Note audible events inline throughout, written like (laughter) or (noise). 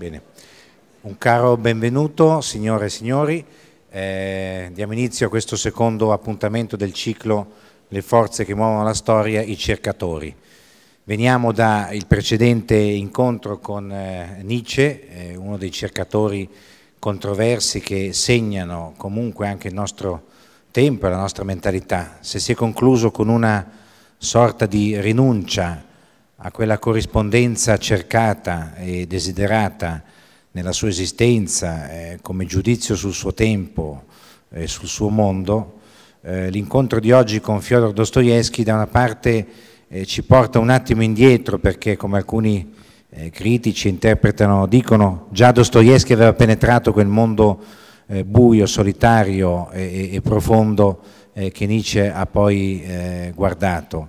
Bene. Un caro benvenuto, signore e signori. Eh, diamo inizio a questo secondo appuntamento del ciclo Le forze che muovono la storia, i cercatori. Veniamo dal precedente incontro con eh, Nietzsche, eh, uno dei cercatori controversi che segnano comunque anche il nostro tempo e la nostra mentalità. Se si è concluso con una sorta di rinuncia a quella corrispondenza cercata e desiderata nella sua esistenza eh, come giudizio sul suo tempo e sul suo mondo, eh, l'incontro di oggi con Fyodor Dostoevsky da una parte eh, ci porta un attimo indietro perché come alcuni eh, critici interpretano, dicono già Dostoevsky aveva penetrato quel mondo eh, buio, solitario e, e profondo che Nietzsche ha poi guardato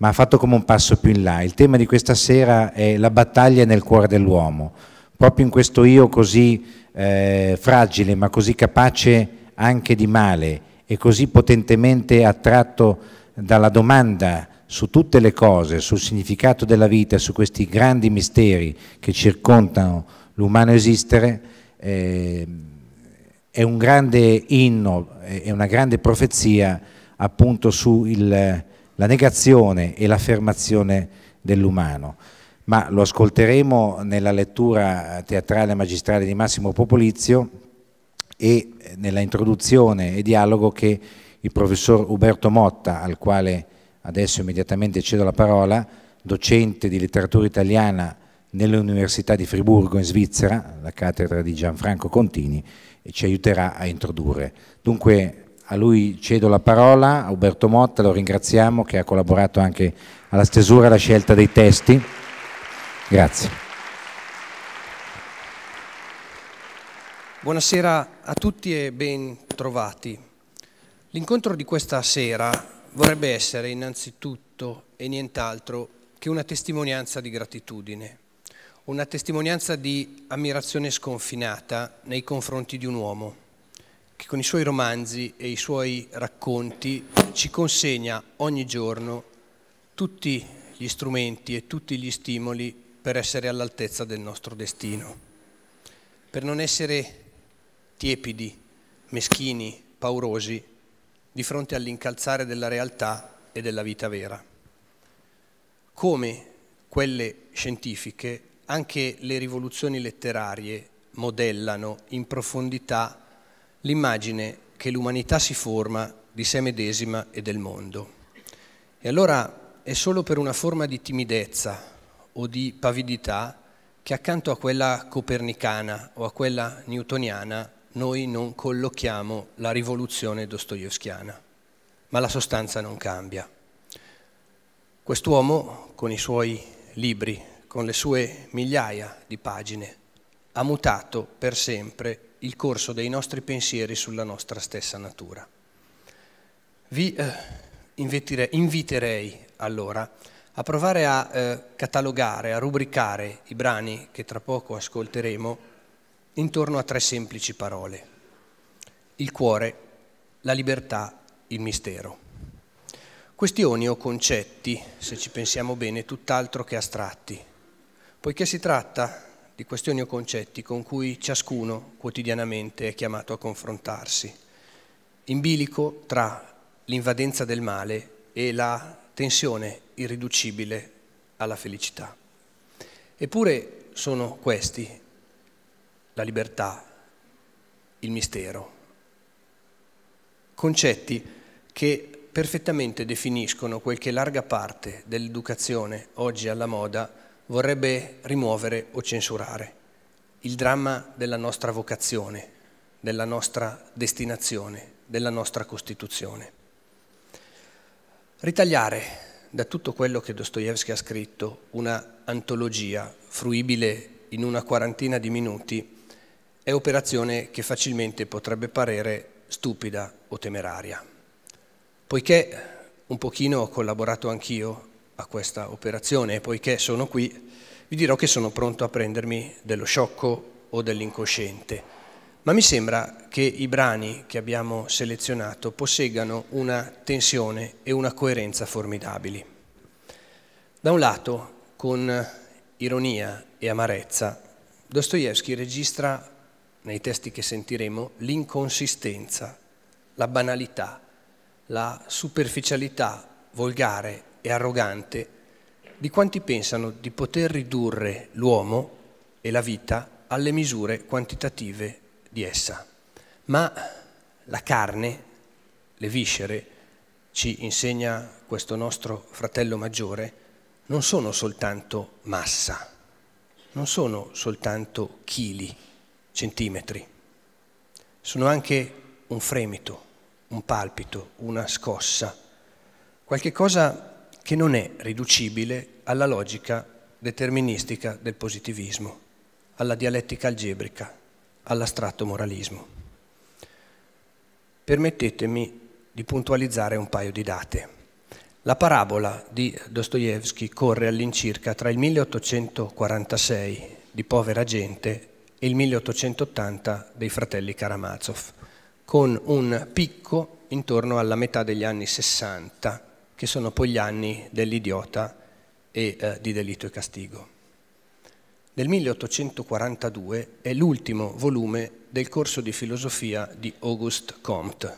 ma ha fatto come un passo più in là. Il tema di questa sera è la battaglia nel cuore dell'uomo, proprio in questo io così eh, fragile ma così capace anche di male e così potentemente attratto dalla domanda su tutte le cose, sul significato della vita, su questi grandi misteri che circondano l'umano esistere, eh, è un grande inno, è una grande profezia appunto sul la negazione e l'affermazione dell'umano. Ma lo ascolteremo nella lettura teatrale magistrale di Massimo Popolizio e nella introduzione e dialogo che il professor Uberto Motta, al quale adesso immediatamente cedo la parola, docente di letteratura italiana nell'Università di Friburgo in Svizzera, la cattedra di Gianfranco Contini, ci aiuterà a introdurre. Dunque a lui cedo la parola, a Uberto Motta lo ringraziamo che ha collaborato anche alla stesura e alla scelta dei testi. Grazie. Buonasera a tutti e ben trovati. L'incontro di questa sera vorrebbe essere innanzitutto e nient'altro che una testimonianza di gratitudine, una testimonianza di ammirazione sconfinata nei confronti di un uomo che con i suoi romanzi e i suoi racconti ci consegna ogni giorno tutti gli strumenti e tutti gli stimoli per essere all'altezza del nostro destino, per non essere tiepidi, meschini, paurosi di fronte all'incalzare della realtà e della vita vera. Come quelle scientifiche, anche le rivoluzioni letterarie modellano in profondità l'immagine che l'umanità si forma di sé medesima e del mondo. E allora è solo per una forma di timidezza o di pavidità che accanto a quella copernicana o a quella newtoniana noi non collochiamo la rivoluzione dostoevskiana, ma la sostanza non cambia. Quest'uomo, con i suoi libri, con le sue migliaia di pagine, ha mutato per sempre il corso dei nostri pensieri sulla nostra stessa natura. Vi eh, invitire, inviterei allora a provare a eh, catalogare, a rubricare i brani che tra poco ascolteremo intorno a tre semplici parole. Il cuore, la libertà, il mistero. Questioni o concetti, se ci pensiamo bene, tutt'altro che astratti, poiché si tratta di questioni o concetti con cui ciascuno quotidianamente è chiamato a confrontarsi, in bilico tra l'invadenza del male e la tensione irriducibile alla felicità. Eppure sono questi la libertà, il mistero, concetti che perfettamente definiscono quel che larga parte dell'educazione oggi alla moda vorrebbe rimuovere o censurare. Il dramma della nostra vocazione, della nostra destinazione, della nostra Costituzione. Ritagliare da tutto quello che Dostoevsky ha scritto una antologia fruibile in una quarantina di minuti è operazione che facilmente potrebbe parere stupida o temeraria. Poiché un pochino ho collaborato anch'io a questa operazione e poiché sono qui vi dirò che sono pronto a prendermi dello sciocco o dell'incosciente. Ma mi sembra che i brani che abbiamo selezionato posseggano una tensione e una coerenza formidabili. Da un lato, con ironia e amarezza, Dostoevsky registra nei testi che sentiremo l'inconsistenza, la banalità, la superficialità volgare e arrogante di quanti pensano di poter ridurre l'uomo e la vita alle misure quantitative di essa. Ma la carne, le viscere, ci insegna questo nostro fratello maggiore, non sono soltanto massa, non sono soltanto chili, centimetri, sono anche un fremito, un palpito, una scossa, qualche cosa che non è riducibile alla logica deterministica del positivismo, alla dialettica algebrica, all'astratto moralismo. Permettetemi di puntualizzare un paio di date. La parabola di Dostoevsky corre all'incirca tra il 1846 di povera gente e il 1880 dei fratelli Karamazov, con un picco intorno alla metà degli anni 60 che sono poi gli anni dell'idiota e eh, di delitto e castigo. Nel 1842 è l'ultimo volume del corso di filosofia di Auguste Comte,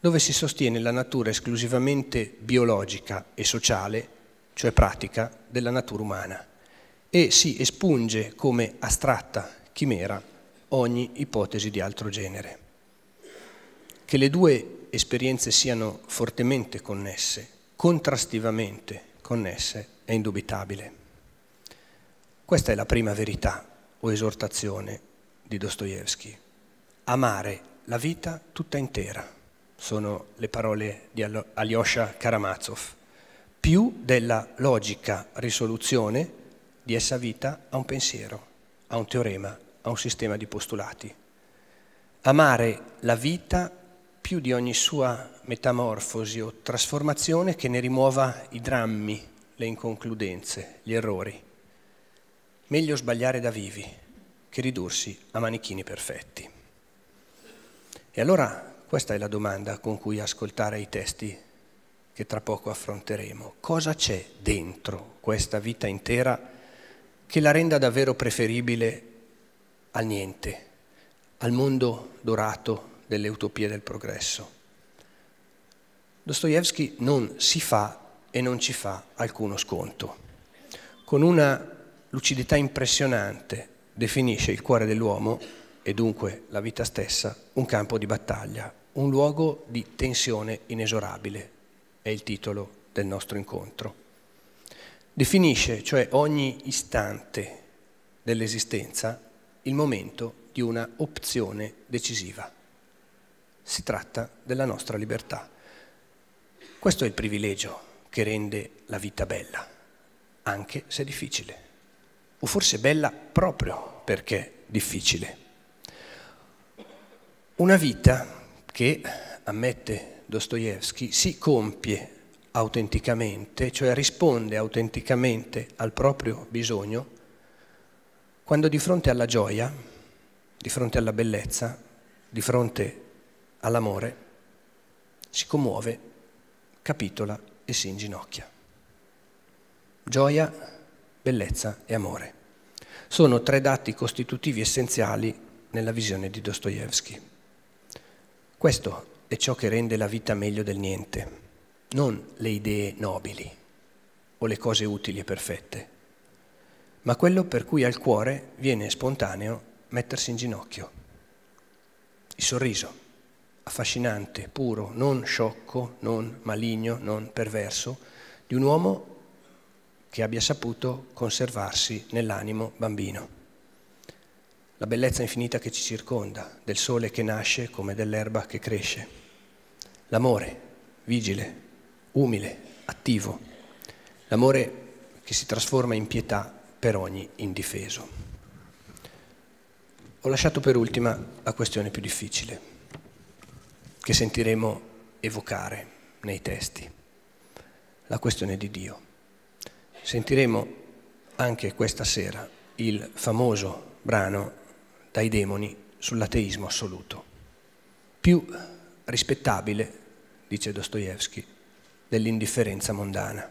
dove si sostiene la natura esclusivamente biologica e sociale, cioè pratica, della natura umana e si espunge come astratta chimera ogni ipotesi di altro genere. Che le due esperienze siano fortemente connesse, contrastivamente connesse, è indubitabile. Questa è la prima verità o esortazione di Dostoevsky. Amare la vita tutta intera, sono le parole di Alyosha Karamazov, più della logica risoluzione di essa vita a un pensiero, a un teorema, a un sistema di postulati. Amare la vita più di ogni sua metamorfosi o trasformazione che ne rimuova i drammi, le inconcludenze, gli errori. Meglio sbagliare da vivi che ridursi a manichini perfetti. E allora questa è la domanda con cui ascoltare i testi che tra poco affronteremo. Cosa c'è dentro questa vita intera che la renda davvero preferibile al niente, al mondo dorato delle utopie del progresso. Dostoevsky non si fa e non ci fa alcuno sconto. Con una lucidità impressionante definisce il cuore dell'uomo, e dunque la vita stessa, un campo di battaglia, un luogo di tensione inesorabile, è il titolo del nostro incontro. Definisce, cioè ogni istante dell'esistenza, il momento di una opzione decisiva si tratta della nostra libertà. Questo è il privilegio che rende la vita bella, anche se difficile, o forse bella proprio perché difficile. Una vita che, ammette Dostoevsky, si compie autenticamente, cioè risponde autenticamente al proprio bisogno, quando di fronte alla gioia, di fronte alla bellezza, di fronte all'amore, si commuove, capitola e si inginocchia. Gioia, bellezza e amore sono tre dati costitutivi essenziali nella visione di Dostoevsky. Questo è ciò che rende la vita meglio del niente, non le idee nobili o le cose utili e perfette, ma quello per cui al cuore viene spontaneo mettersi in ginocchio. Il sorriso, affascinante, puro, non sciocco, non maligno, non perverso, di un uomo che abbia saputo conservarsi nell'animo bambino. La bellezza infinita che ci circonda, del sole che nasce come dell'erba che cresce. L'amore, vigile, umile, attivo. L'amore che si trasforma in pietà per ogni indifeso. Ho lasciato per ultima la questione più difficile che sentiremo evocare nei testi, la questione di Dio. Sentiremo anche questa sera il famoso brano dai demoni sull'ateismo assoluto, più rispettabile, dice Dostoevsky, dell'indifferenza mondana,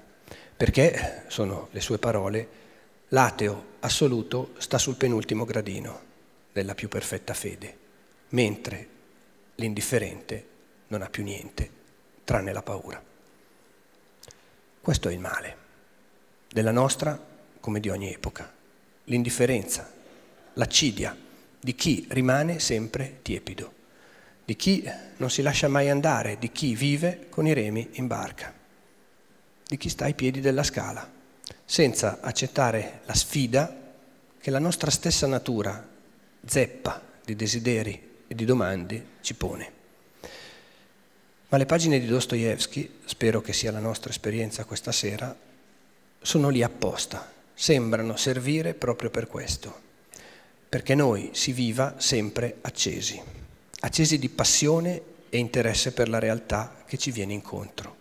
perché, sono le sue parole, l'ateo assoluto sta sul penultimo gradino della più perfetta fede, mentre l'indifferente non ha più niente tranne la paura. Questo è il male della nostra come di ogni epoca, l'indifferenza, l'accidia di chi rimane sempre tiepido, di chi non si lascia mai andare, di chi vive con i remi in barca, di chi sta ai piedi della scala, senza accettare la sfida che la nostra stessa natura, zeppa di desideri, e di domande ci pone. Ma le pagine di Dostoevsky, spero che sia la nostra esperienza questa sera, sono lì apposta, sembrano servire proprio per questo, perché noi si viva sempre accesi, accesi di passione e interesse per la realtà che ci viene incontro.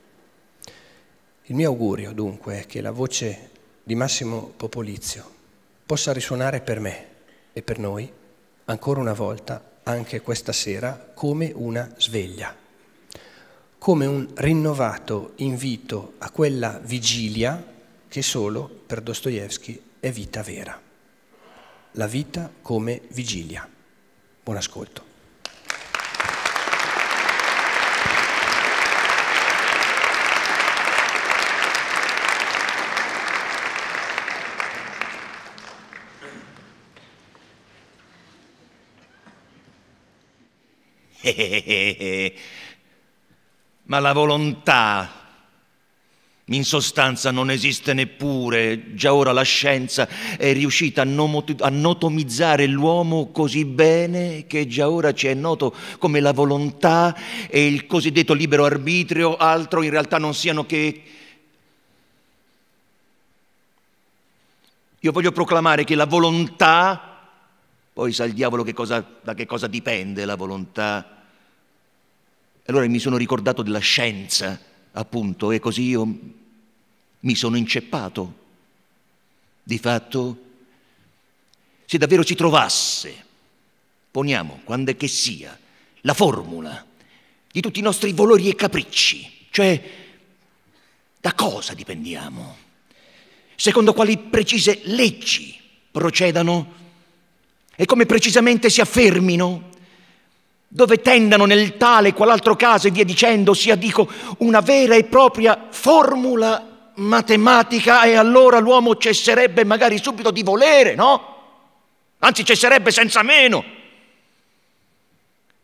Il mio augurio dunque è che la voce di Massimo Popolizio possa risuonare per me e per noi ancora una volta anche questa sera come una sveglia, come un rinnovato invito a quella vigilia che solo per Dostoevsky è vita vera. La vita come vigilia. Buon ascolto. (laughs) Ma la volontà in sostanza non esiste neppure, già ora la scienza è riuscita a, notomizzare l'uomo così bene che già ora ci è noto come la volontà e il cosiddetto libero arbitrio altro in realtà non siano che... Io voglio proclamare che la volontà, poi sa il diavolo che cosa, da che cosa dipende la volontà, allora mi sono ricordato della scienza, appunto, e così io mi sono inceppato. Di fatto, se davvero ci trovasse, poniamo, quando è che sia, la formula di tutti i nostri valori e capricci, cioè da cosa dipendiamo, secondo quali precise leggi procedano e come precisamente si affermino dove tendano nel tale qual altro caso e via dicendo, sia dico una vera e propria formula matematica e allora l'uomo cesserebbe magari subito di volere, no? Anzi cesserebbe senza meno.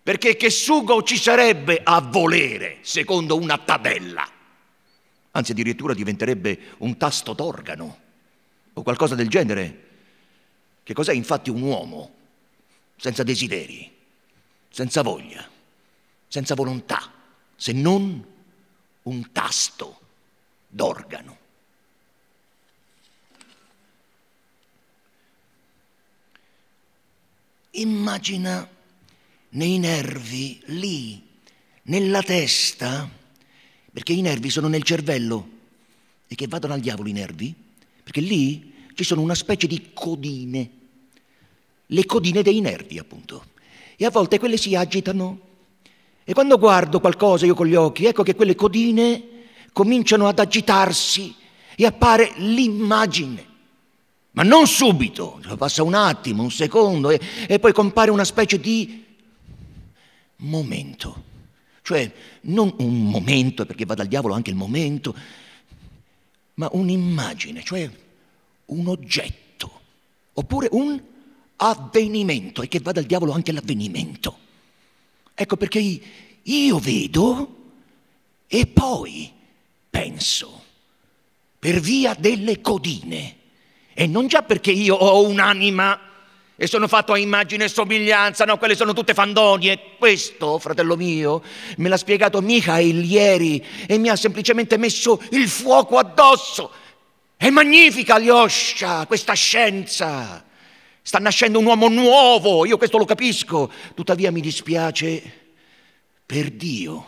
Perché che sugo ci sarebbe a volere secondo una tabella? Anzi addirittura diventerebbe un tasto d'organo o qualcosa del genere. Che cos'è infatti un uomo senza desideri? senza voglia, senza volontà, se non un tasto d'organo. Immagina nei nervi, lì, nella testa, perché i nervi sono nel cervello e che vadano al diavolo i nervi, perché lì ci sono una specie di codine, le codine dei nervi appunto e a volte quelle si agitano. E quando guardo qualcosa io con gli occhi, ecco che quelle codine cominciano ad agitarsi e appare l'immagine. Ma non subito, cioè, passa un attimo, un secondo e, e poi compare una specie di momento. Cioè non un momento, perché va dal diavolo anche il momento, ma un'immagine, cioè un oggetto, oppure un avvenimento e che vada al diavolo anche l'avvenimento. Ecco perché io vedo e poi penso per via delle codine e non già perché io ho un'anima e sono fatto a immagine e somiglianza, no, quelle sono tutte fandonie. Questo, fratello mio, me l'ha spiegato Michael ieri e mi ha semplicemente messo il fuoco addosso. È magnifica, Alyosha, questa scienza. Sta nascendo un uomo nuovo, io questo lo capisco. Tuttavia mi dispiace per Dio.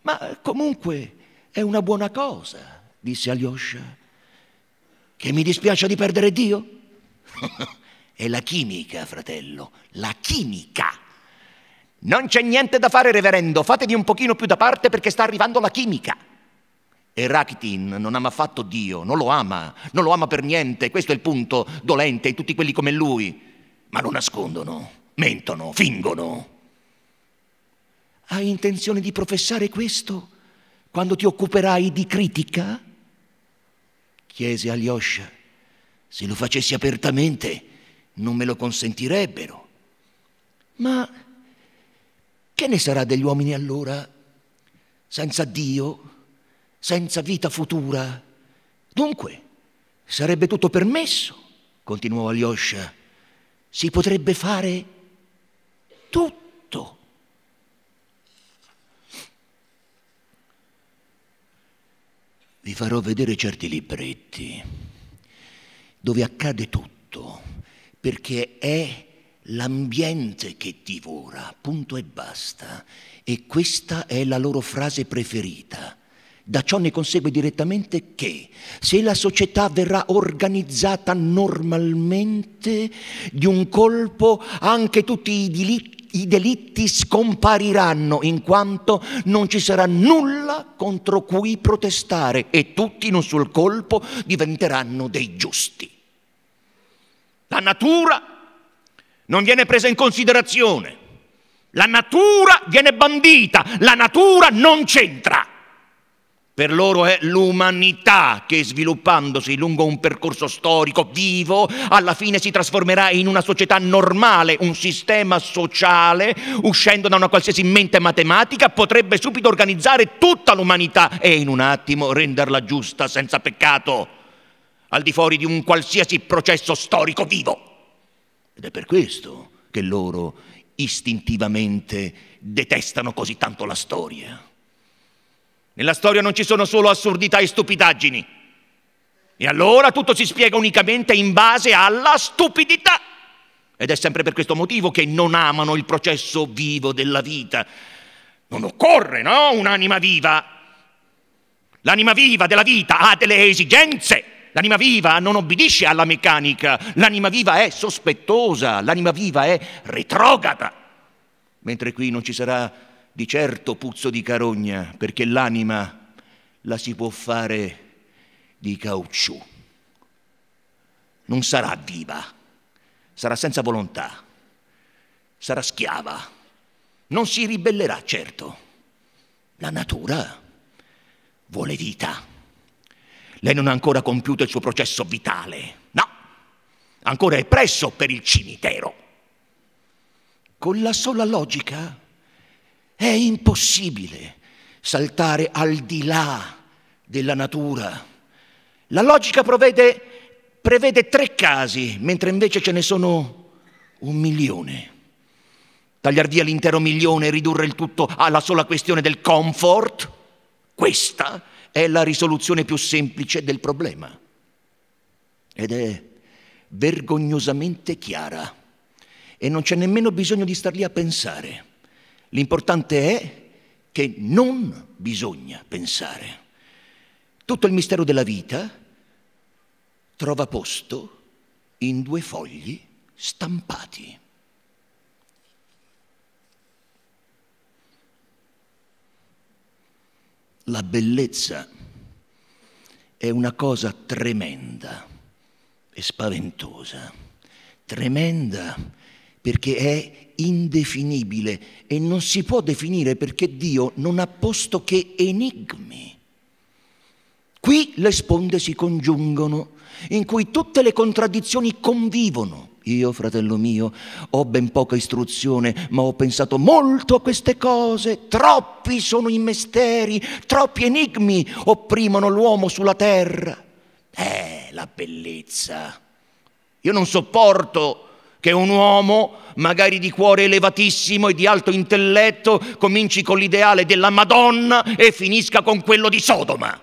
Ma comunque è una buona cosa, disse Alyosha. Che mi dispiace di perdere Dio? (laughs) è la chimica, fratello, la chimica. Non c'è niente da fare, reverendo, fatevi un pochino più da parte perché sta arrivando la chimica. E Rakitin non ama affatto Dio, non lo ama, non lo ama per niente, questo è il punto dolente di tutti quelli come lui. Ma lo nascondono, mentono, fingono. Hai intenzione di professare questo quando ti occuperai di critica? Chiese Alyosha. Se lo facessi apertamente non me lo consentirebbero. Ma che ne sarà degli uomini allora senza Dio? senza vita futura. Dunque, sarebbe tutto permesso, continuò Alyosha. Si potrebbe fare tutto. Vi farò vedere certi libretti dove accade tutto, perché è l'ambiente che divora, punto e basta. E questa è la loro frase preferita. Da ciò ne consegue direttamente che se la società verrà organizzata normalmente, di un colpo anche tutti i delitti i delitti scompariranno in quanto non ci sarà nulla contro cui protestare e tutti in un sol colpo diventeranno dei giusti. La natura non viene presa in considerazione, la natura viene bandita, la natura non c'entra. Per loro è l'umanità che sviluppandosi lungo un percorso storico vivo, alla fine si trasformerà in una società normale, un sistema sociale, uscendo da una qualsiasi mente matematica, potrebbe subito organizzare tutta l'umanità e in un attimo renderla giusta senza peccato, al di fuori di un qualsiasi processo storico vivo. Ed è per questo che loro istintivamente detestano così tanto la storia. Nella storia non ci sono solo assurdità e stupidaggini. E allora tutto si spiega unicamente in base alla stupidità. Ed è sempre per questo motivo che non amano il processo vivo della vita. Non occorre, no? Un'anima viva. L'anima viva della vita ha delle esigenze. L'anima viva non obbedisce alla meccanica. L'anima viva è sospettosa. L'anima viva è retrograda. Mentre qui non ci sarà di certo puzzo di carogna, perché l'anima la si può fare di caucciù. Non sarà viva, sarà senza volontà, sarà schiava, non si ribellerà certo. La natura vuole vita. Lei non ha ancora compiuto il suo processo vitale, no, ancora è presso per il cimitero. Con la sola logica è impossibile saltare al di là della natura. La logica prevede, prevede tre casi, mentre invece ce ne sono un milione. Tagliar via l'intero milione e ridurre il tutto alla sola questione del comfort, questa è la risoluzione più semplice del problema. Ed è vergognosamente chiara. E non c'è nemmeno bisogno di star lì a pensare. L'importante è che non bisogna pensare. Tutto il mistero della vita trova posto in due fogli stampati. La bellezza è una cosa tremenda e spaventosa, tremenda perché è indefinibile e non si può definire perché Dio non ha posto che enigmi. Qui le sponde si congiungono, in cui tutte le contraddizioni convivono. Io, fratello mio, ho ben poca istruzione, ma ho pensato molto a queste cose. Troppi sono i misteri, troppi enigmi opprimono l'uomo sulla terra. Eh, la bellezza. Io non sopporto che un uomo, magari di cuore elevatissimo e di alto intelletto, cominci con l'ideale della Madonna e finisca con quello di Sodoma.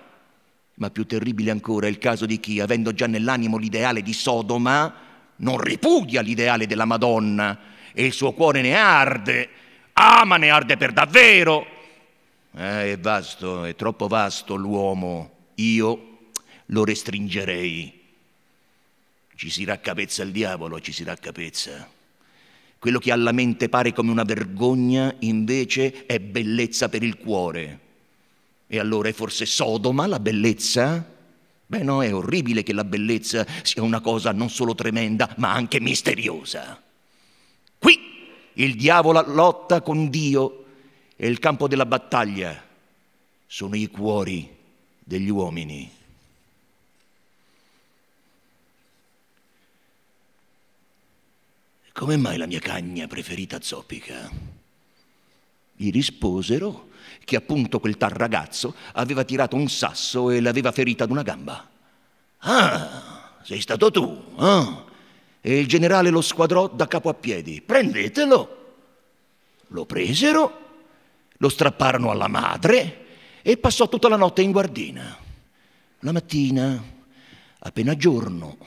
Ma più terribile ancora è il caso di chi, avendo già nell'animo l'ideale di Sodoma, non ripudia l'ideale della Madonna e il suo cuore ne arde, ama ne arde per davvero. Eh, è vasto, è troppo vasto l'uomo, io lo restringerei ci si raccapezza il diavolo, ci si raccapezza. Quello che alla mente pare come una vergogna invece è bellezza per il cuore. E allora è forse Sodoma la bellezza? Beh no, è orribile che la bellezza sia una cosa non solo tremenda, ma anche misteriosa. Qui il diavolo lotta con Dio e il campo della battaglia sono i cuori degli uomini. come mai la mia cagna preferita zoppica? Gli risposero che appunto quel tal ragazzo aveva tirato un sasso e l'aveva ferita ad una gamba. Ah, sei stato tu, ah! E il generale lo squadrò da capo a piedi. Prendetelo! Lo presero, lo strapparono alla madre e passò tutta la notte in guardina. La mattina, appena giorno,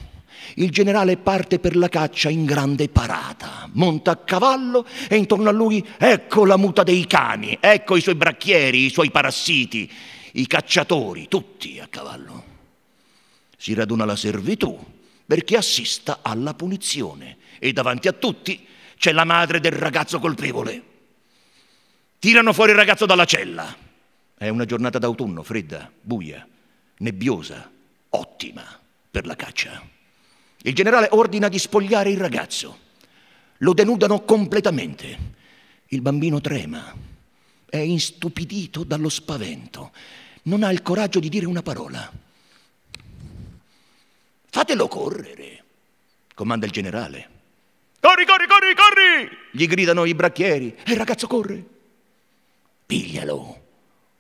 il generale parte per la caccia in grande parata, monta a cavallo e intorno a lui ecco la muta dei cani, ecco i suoi bracchieri, i suoi parassiti, i cacciatori, tutti a cavallo. Si raduna la servitù perché assista alla punizione e davanti a tutti c'è la madre del ragazzo colpevole. Tirano fuori il ragazzo dalla cella. È una giornata d'autunno, fredda, buia, nebbiosa, ottima per la caccia. Il generale ordina di spogliare il ragazzo. Lo denudano completamente. Il bambino trema, è istupidito dallo spavento, non ha il coraggio di dire una parola. Fatelo correre, comanda il generale. Corri, corri, corri, corri! gli gridano i bracchieri. E il ragazzo corre. Piglialo,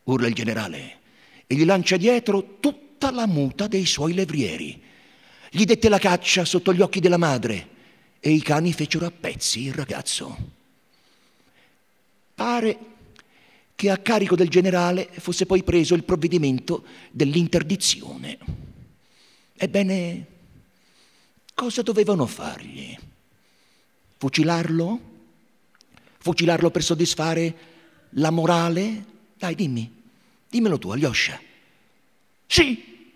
urla il generale, e gli lancia dietro tutta la muta dei suoi levrieri. Gli dette la caccia sotto gli occhi della madre e i cani fecero a pezzi il ragazzo. Pare che a carico del generale fosse poi preso il provvedimento dell'interdizione. Ebbene, cosa dovevano fargli? Fucilarlo? Fucilarlo per soddisfare la morale? Dai, dimmi, dimmelo tu, Alyosha. Sì,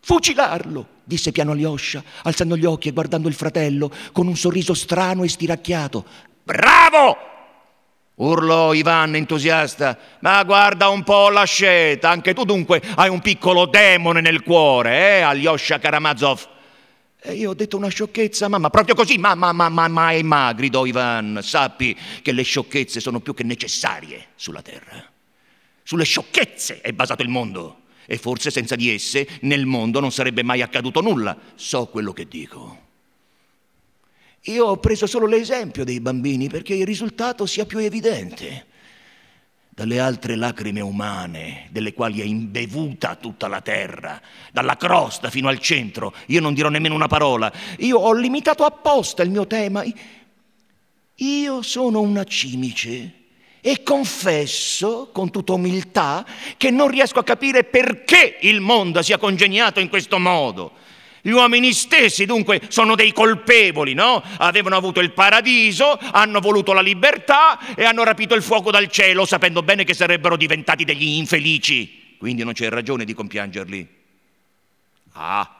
fucilarlo disse piano Alyosha, alzando gli occhi e guardando il fratello con un sorriso strano e stiracchiato. Bravo! urlò Ivan entusiasta. Ma guarda un po' la sceta, anche tu dunque hai un piccolo demone nel cuore, eh, Alyosha Karamazov. E eh, io ho detto una sciocchezza, mamma, proprio così, mamma, mamma, ma è magrido Ivan, sappi che le sciocchezze sono più che necessarie sulla terra. Sulle sciocchezze è basato il mondo e forse senza di esse nel mondo non sarebbe mai accaduto nulla. So quello che dico. Io ho preso solo l'esempio dei bambini perché il risultato sia più evidente. Dalle altre lacrime umane, delle quali è imbevuta tutta la terra, dalla crosta fino al centro, io non dirò nemmeno una parola. Io ho limitato apposta il mio tema. Io sono una cimice e confesso con tutta umiltà che non riesco a capire perché il mondo sia congegnato in questo modo. Gli uomini stessi dunque sono dei colpevoli, no? Avevano avuto il paradiso, hanno voluto la libertà e hanno rapito il fuoco dal cielo sapendo bene che sarebbero diventati degli infelici. Quindi non c'è ragione di compiangerli. Ah,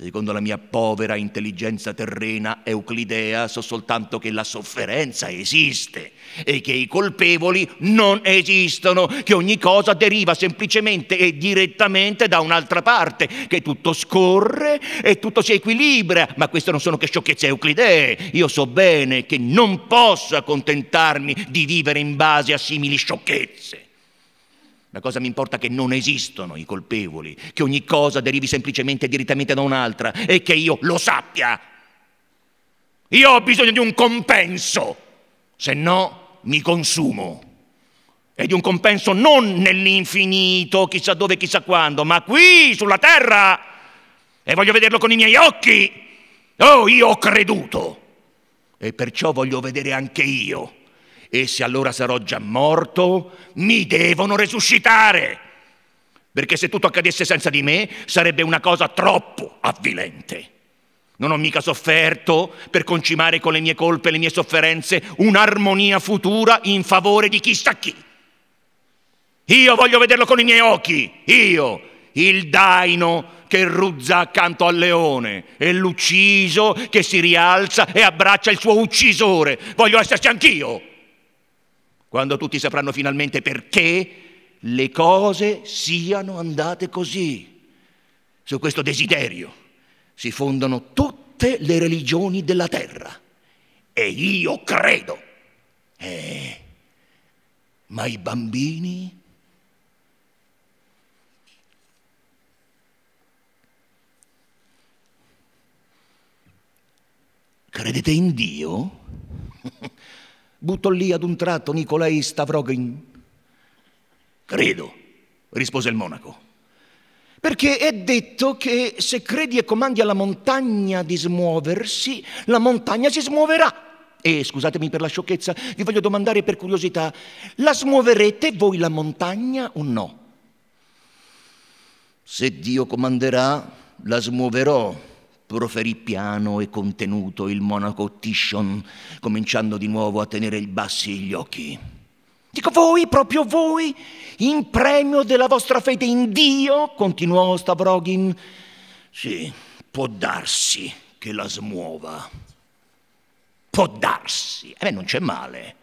Secondo la mia povera intelligenza terrena euclidea so soltanto che la sofferenza esiste e che i colpevoli non esistono, che ogni cosa deriva semplicemente e direttamente da un'altra parte, che tutto scorre e tutto si equilibra, ma queste non sono che sciocchezze euclidee. Io so bene che non posso accontentarmi di vivere in base a simili sciocchezze. La cosa mi importa che non esistono i colpevoli, che ogni cosa derivi semplicemente e direttamente da un'altra e che io lo sappia. Io ho bisogno di un compenso, se no mi consumo. E di un compenso non nell'infinito, chissà dove, chissà quando, ma qui, sulla terra. E voglio vederlo con i miei occhi. Oh, io ho creduto. E perciò voglio vedere anche io e se allora sarò già morto, mi devono resuscitare. Perché se tutto accadesse senza di me sarebbe una cosa troppo avvilente. Non ho mica sofferto per concimare con le mie colpe e le mie sofferenze un'armonia futura in favore di chissà chi. Io voglio vederlo con i miei occhi, io, il daino che ruzza accanto al leone e l'ucciso che si rialza e abbraccia il suo uccisore. Voglio esserci anch'io quando tutti sapranno finalmente perché le cose siano andate così. Su questo desiderio si fondano tutte le religioni della terra. E io credo. Eh, ma i bambini... Credete in Dio? (laughs) Buttò lì ad un tratto Nicolai Stavrogin. Credo, rispose il monaco. Perché è detto che se credi e comandi alla montagna di smuoversi, la montagna si smuoverà. E scusatemi per la sciocchezza, vi voglio domandare per curiosità, la smuoverete voi la montagna o no? Se Dio comanderà, la smuoverò, proferì piano e contenuto il monaco Tishon, cominciando di nuovo a tenere bassi gli occhi. Dico voi, proprio voi, in premio della vostra fede in Dio, continuò Stavrogin. Sì, può darsi che la smuova. Può darsi, e eh, non c'è male,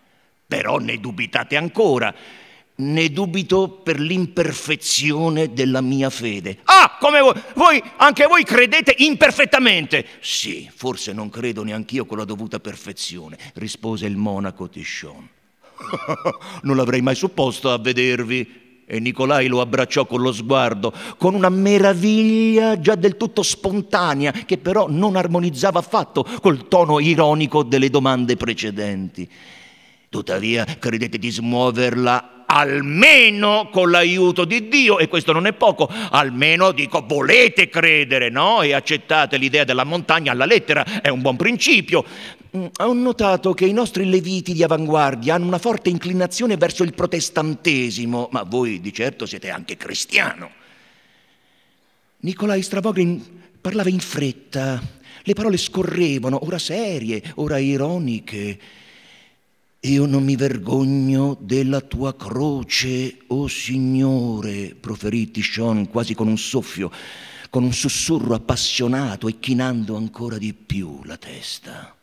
però ne dubitate ancora ne dubito per l'imperfezione della mia fede. Ah, come voi, voi, anche voi credete imperfettamente. Sì, forse non credo neanch'io con la dovuta perfezione, rispose il monaco Tichon. (laughs) non l'avrei mai supposto a vedervi. E Nicolai lo abbracciò con lo sguardo, con una meraviglia già del tutto spontanea, che però non armonizzava affatto col tono ironico delle domande precedenti. Tuttavia, credete di smuoverla almeno con l'aiuto di Dio, e questo non è poco, almeno dico volete credere, no? E accettate l'idea della montagna alla lettera, è un buon principio. Mm, ho notato che i nostri leviti di avanguardia hanno una forte inclinazione verso il protestantesimo, ma voi di certo siete anche cristiano. Nicolai Stravogrin parlava in fretta, le parole scorrevano, ora serie, ora ironiche. Io non mi vergogno della tua croce, o oh Signore, proferì Tishon quasi con un soffio, con un sussurro appassionato e chinando ancora di più la testa.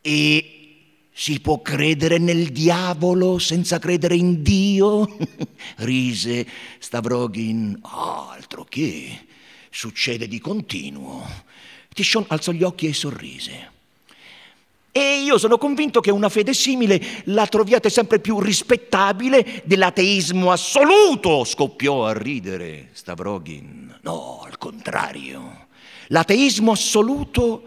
E si può credere nel diavolo senza credere in Dio? (laughs) rise Stavrogin. Oh, altro che succede di continuo. Tishon alzò gli occhi e sorrise. E io sono convinto che una fede simile la troviate sempre più rispettabile dell'ateismo assoluto, scoppiò a ridere Stavrogin. No, al contrario. L'ateismo assoluto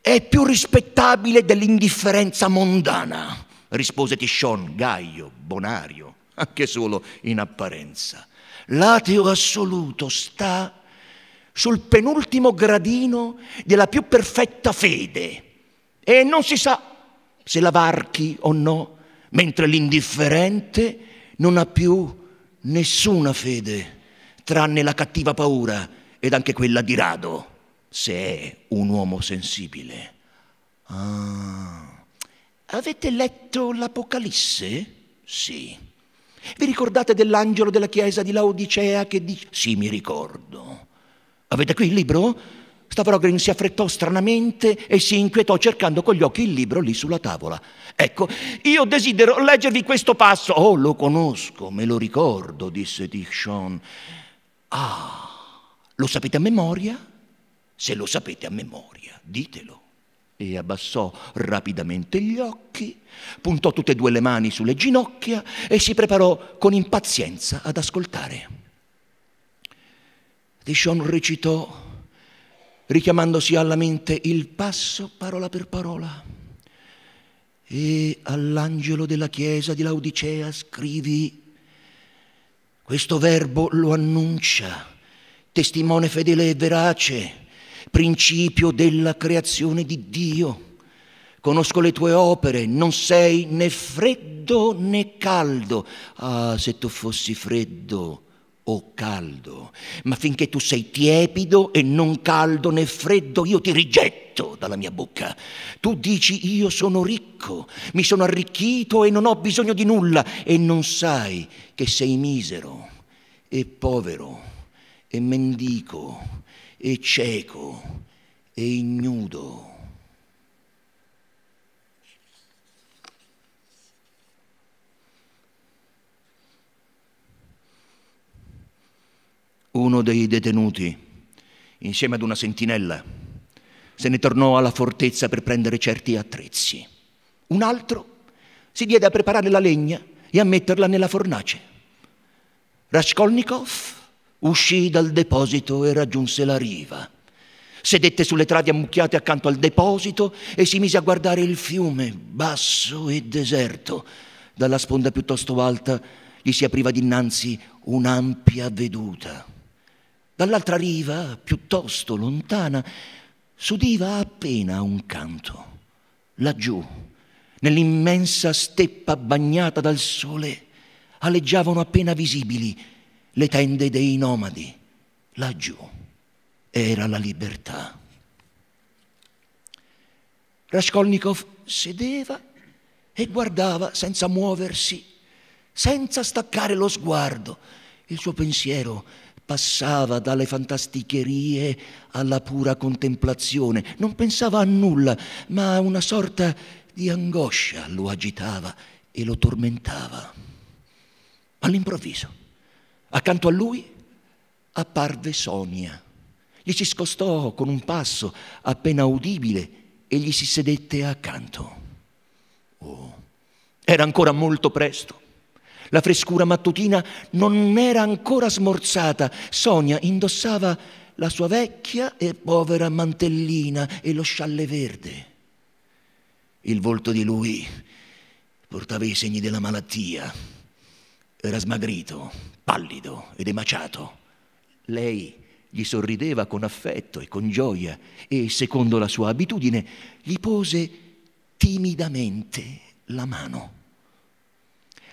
è più rispettabile dell'indifferenza mondana, rispose Tishon, gaio, bonario, anche solo in apparenza. L'ateo assoluto sta sul penultimo gradino della più perfetta fede e non si sa se la varchi o no, mentre l'indifferente non ha più nessuna fede, tranne la cattiva paura ed anche quella di rado, se è un uomo sensibile. Ah, avete letto l'Apocalisse? Sì. Vi ricordate dell'angelo della chiesa di Laodicea che dice... Sì, mi ricordo. Avete qui il libro? Sì. Stavrogren si affrettò stranamente e si inquietò cercando con gli occhi il libro lì sulla tavola. Ecco, io desidero leggervi questo passo. Oh, lo conosco, me lo ricordo, disse Dixon. Ah, lo sapete a memoria? Se lo sapete a memoria, ditelo. E abbassò rapidamente gli occhi, puntò tutte e due le mani sulle ginocchia e si preparò con impazienza ad ascoltare. Dixon recitò richiamandosi alla mente il passo parola per parola. E all'angelo della chiesa di Laodicea scrivi, questo verbo lo annuncia, testimone fedele e verace, principio della creazione di Dio. Conosco le tue opere, non sei né freddo né caldo. Ah, se tu fossi freddo, o caldo, ma finché tu sei tiepido e non caldo né freddo, io ti rigetto dalla mia bocca. Tu dici io sono ricco, mi sono arricchito e non ho bisogno di nulla e non sai che sei misero e povero e mendico e cieco e ignudo. uno dei detenuti, insieme ad una sentinella, se ne tornò alla fortezza per prendere certi attrezzi. Un altro si diede a preparare la legna e a metterla nella fornace. Raskolnikov uscì dal deposito e raggiunse la riva. Sedette sulle travi ammucchiate accanto al deposito e si mise a guardare il fiume, basso e deserto. Dalla sponda piuttosto alta gli si apriva dinanzi un'ampia veduta. Dall'altra riva, piuttosto lontana, s'udiva appena un canto. Laggiù, nell'immensa steppa bagnata dal sole, aleggiavano appena visibili le tende dei nomadi. Laggiù era la libertà. Raskolnikov sedeva e guardava senza muoversi, senza staccare lo sguardo. Il suo pensiero passava dalle fantasticherie alla pura contemplazione, non pensava a nulla, ma una sorta di angoscia lo agitava e lo tormentava. All'improvviso, accanto a lui, apparve Sonia. Gli si scostò con un passo appena udibile e gli si sedette accanto. Oh, era ancora molto presto la frescura mattutina non era ancora smorzata. Sonia indossava la sua vecchia e povera mantellina e lo scialle verde. Il volto di lui portava i segni della malattia. Era smagrito, pallido ed emaciato. Lei gli sorrideva con affetto e con gioia e, secondo la sua abitudine, gli pose timidamente la mano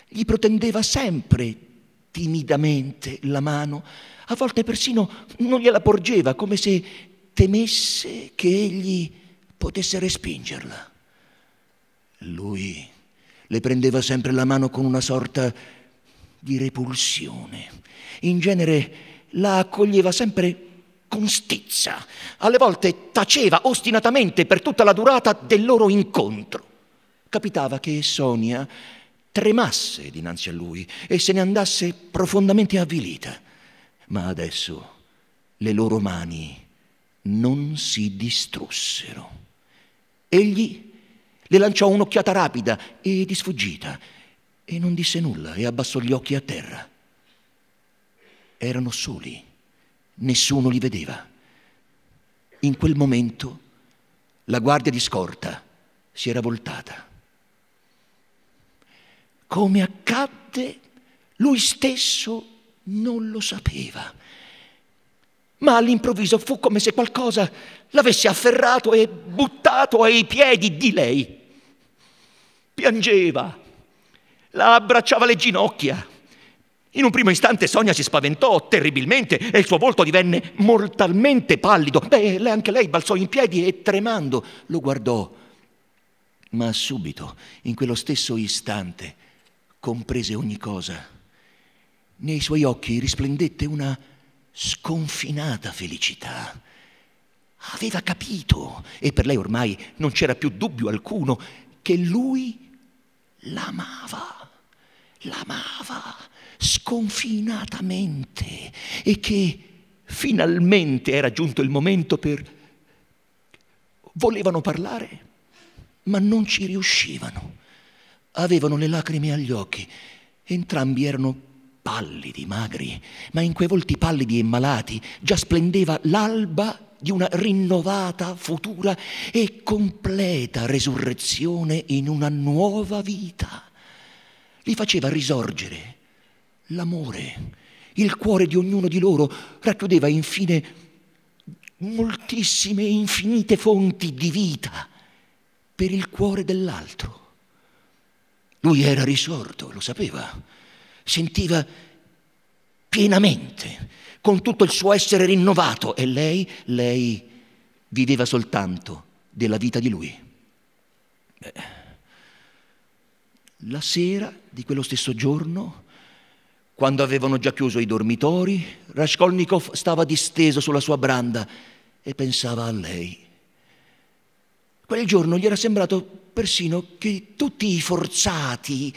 gli protendeva sempre timidamente la mano, a volte persino non gliela porgeva, come se temesse che egli potesse respingerla. Lui le prendeva sempre la mano con una sorta di repulsione. In genere la accoglieva sempre con stizza, alle volte taceva ostinatamente per tutta la durata del loro incontro. Capitava che Sonia tremasse dinanzi a lui e se ne andasse profondamente avvilita. Ma adesso le loro mani non si distrussero. Egli le lanciò un'occhiata rapida e di sfuggita e non disse nulla e abbassò gli occhi a terra. Erano soli, nessuno li vedeva. In quel momento la guardia di scorta si era voltata come accadde, lui stesso non lo sapeva. Ma all'improvviso fu come se qualcosa l'avesse afferrato e buttato ai piedi di lei. Piangeva, la abbracciava alle ginocchia. In un primo istante Sonia si spaventò terribilmente e il suo volto divenne mortalmente pallido. Beh, anche lei balzò in piedi e tremando lo guardò. Ma subito, in quello stesso istante, comprese ogni cosa. Nei suoi occhi risplendette una sconfinata felicità. Aveva capito, e per lei ormai non c'era più dubbio alcuno, che lui l'amava, l'amava sconfinatamente e che finalmente era giunto il momento per... Volevano parlare, ma non ci riuscivano avevano le lacrime agli occhi. Entrambi erano pallidi, magri, ma in quei volti pallidi e malati già splendeva l'alba di una rinnovata, futura e completa resurrezione in una nuova vita. Li faceva risorgere l'amore, il cuore di ognuno di loro racchiudeva infine moltissime infinite fonti di vita per il cuore dell'altro. Lui era risorto, lo sapeva, sentiva pienamente, con tutto il suo essere rinnovato e lei, lei viveva soltanto della vita di lui. Beh, la sera di quello stesso giorno, quando avevano già chiuso i dormitori, Raskolnikov stava disteso sulla sua branda e pensava a lei. Quel giorno gli era sembrato persino che tutti i forzati,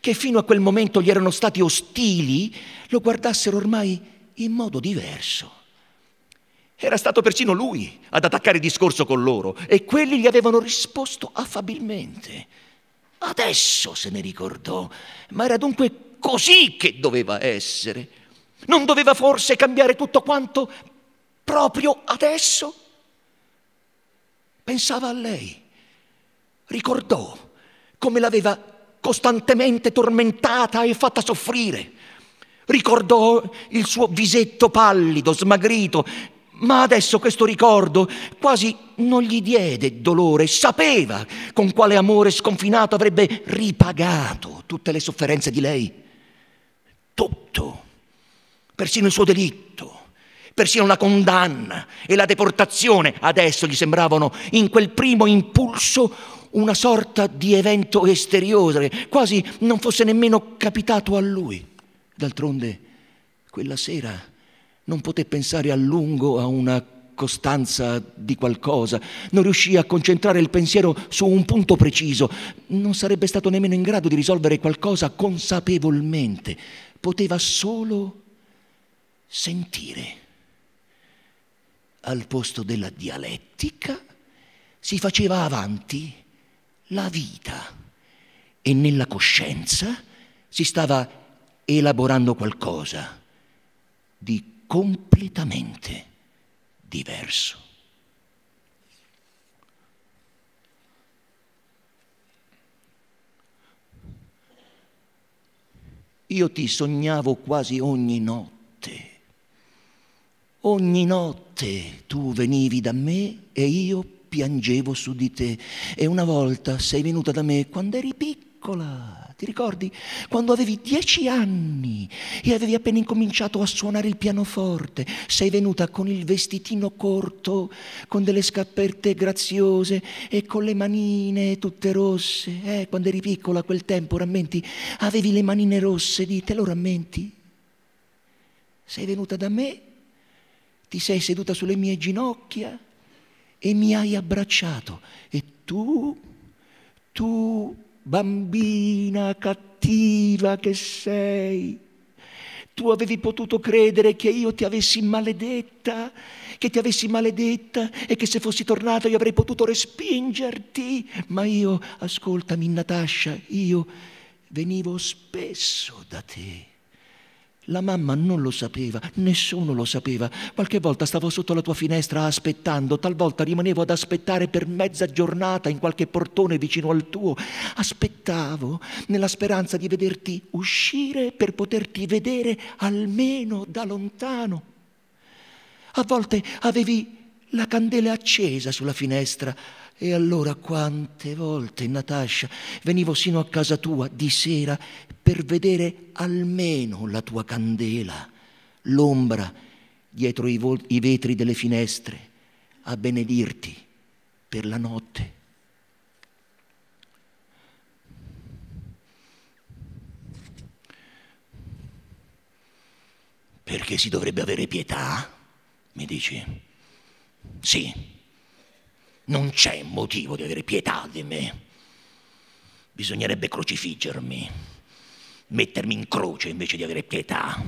che fino a quel momento gli erano stati ostili, lo guardassero ormai in modo diverso. Era stato persino lui ad attaccare discorso con loro e quelli gli avevano risposto affabilmente. Adesso se ne ricordò, ma era dunque così che doveva essere. Non doveva forse cambiare tutto quanto proprio adesso? Pensava a lei ricordò come l'aveva costantemente tormentata e fatta soffrire. Ricordò il suo visetto pallido, smagrito, ma adesso questo ricordo quasi non gli diede dolore, sapeva con quale amore sconfinato avrebbe ripagato tutte le sofferenze di lei. Tutto, persino il suo delitto, persino la condanna e la deportazione, adesso gli sembravano in quel primo impulso una sorta di evento esteriore, quasi non fosse nemmeno capitato a lui. D'altronde, quella sera non poté pensare a lungo a una costanza di qualcosa, non riuscì a concentrare il pensiero su un punto preciso, non sarebbe stato nemmeno in grado di risolvere qualcosa consapevolmente, poteva solo sentire. Al posto della dialettica si faceva avanti la vita e nella coscienza si stava elaborando qualcosa di completamente diverso. Io ti sognavo quasi ogni notte. Ogni notte tu venivi da me e io piangevo su di te e una volta sei venuta da me quando eri piccola. Ti ricordi? Quando avevi dieci anni e avevi appena incominciato a suonare il pianoforte, sei venuta con il vestitino corto, con delle scapperte graziose e con le manine tutte rosse. Eh, quando eri piccola a quel tempo, rammenti, avevi le manine rosse, di te lo rammenti? Sei venuta da me, ti sei seduta sulle mie ginocchia e mi hai abbracciato. E tu, tu bambina cattiva che sei, tu avevi potuto credere che io ti avessi maledetta, che ti avessi maledetta e che se fossi tornato io avrei potuto respingerti. Ma io, ascoltami Natascia, io venivo spesso da te la mamma non lo sapeva, nessuno lo sapeva. Qualche volta stavo sotto la tua finestra aspettando, talvolta rimanevo ad aspettare per mezza giornata in qualche portone vicino al tuo. Aspettavo nella speranza di vederti uscire per poterti vedere almeno da lontano. A volte avevi la candela accesa sulla finestra e allora quante volte, Natascia, venivo sino a casa tua di sera per vedere almeno la tua candela, l'ombra dietro i, vol- i vetri delle finestre, a benedirti per la notte. Perché si dovrebbe avere pietà? Mi dici? Sì, non c'è motivo di avere pietà di me. Bisognerebbe crocifiggermi mettermi in croce invece di avere pietà.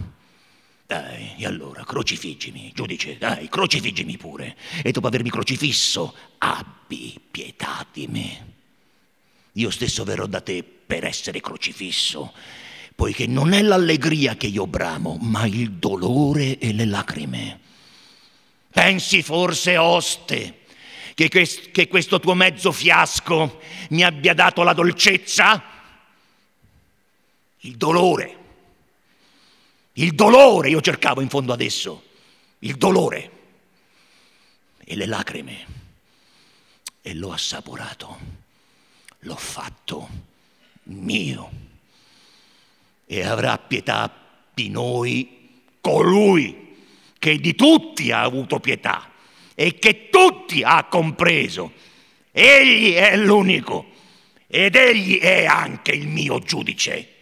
Dai, e allora crocifiggimi, giudice, dai, crocifiggimi pure. E dopo avermi crocifisso, abbi pietà di me. Io stesso verrò da te per essere crocifisso, poiché non è l'allegria che io bramo, ma il dolore e le lacrime. Pensi forse, oste, che, che questo tuo mezzo fiasco mi abbia dato la dolcezza? il dolore. Il dolore io cercavo in fondo adesso, il dolore e le lacrime. E l'ho assaporato, l'ho fatto mio. E avrà pietà di noi colui che di tutti ha avuto pietà e che tutti ha compreso. Egli è l'unico ed egli è anche il mio giudice.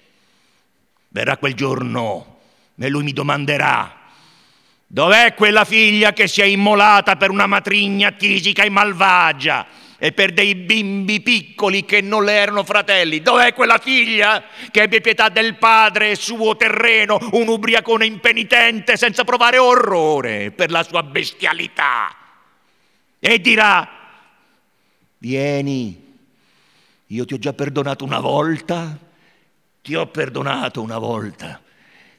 Verrà quel giorno e lui mi domanderà dov'è quella figlia che si è immolata per una matrigna tisica e malvagia e per dei bimbi piccoli che non le erano fratelli? Dov'è quella figlia che ebbe pietà del padre e suo terreno, un ubriacone impenitente senza provare orrore per la sua bestialità? E dirà, vieni, io ti ho già perdonato una volta ti ho perdonato una volta,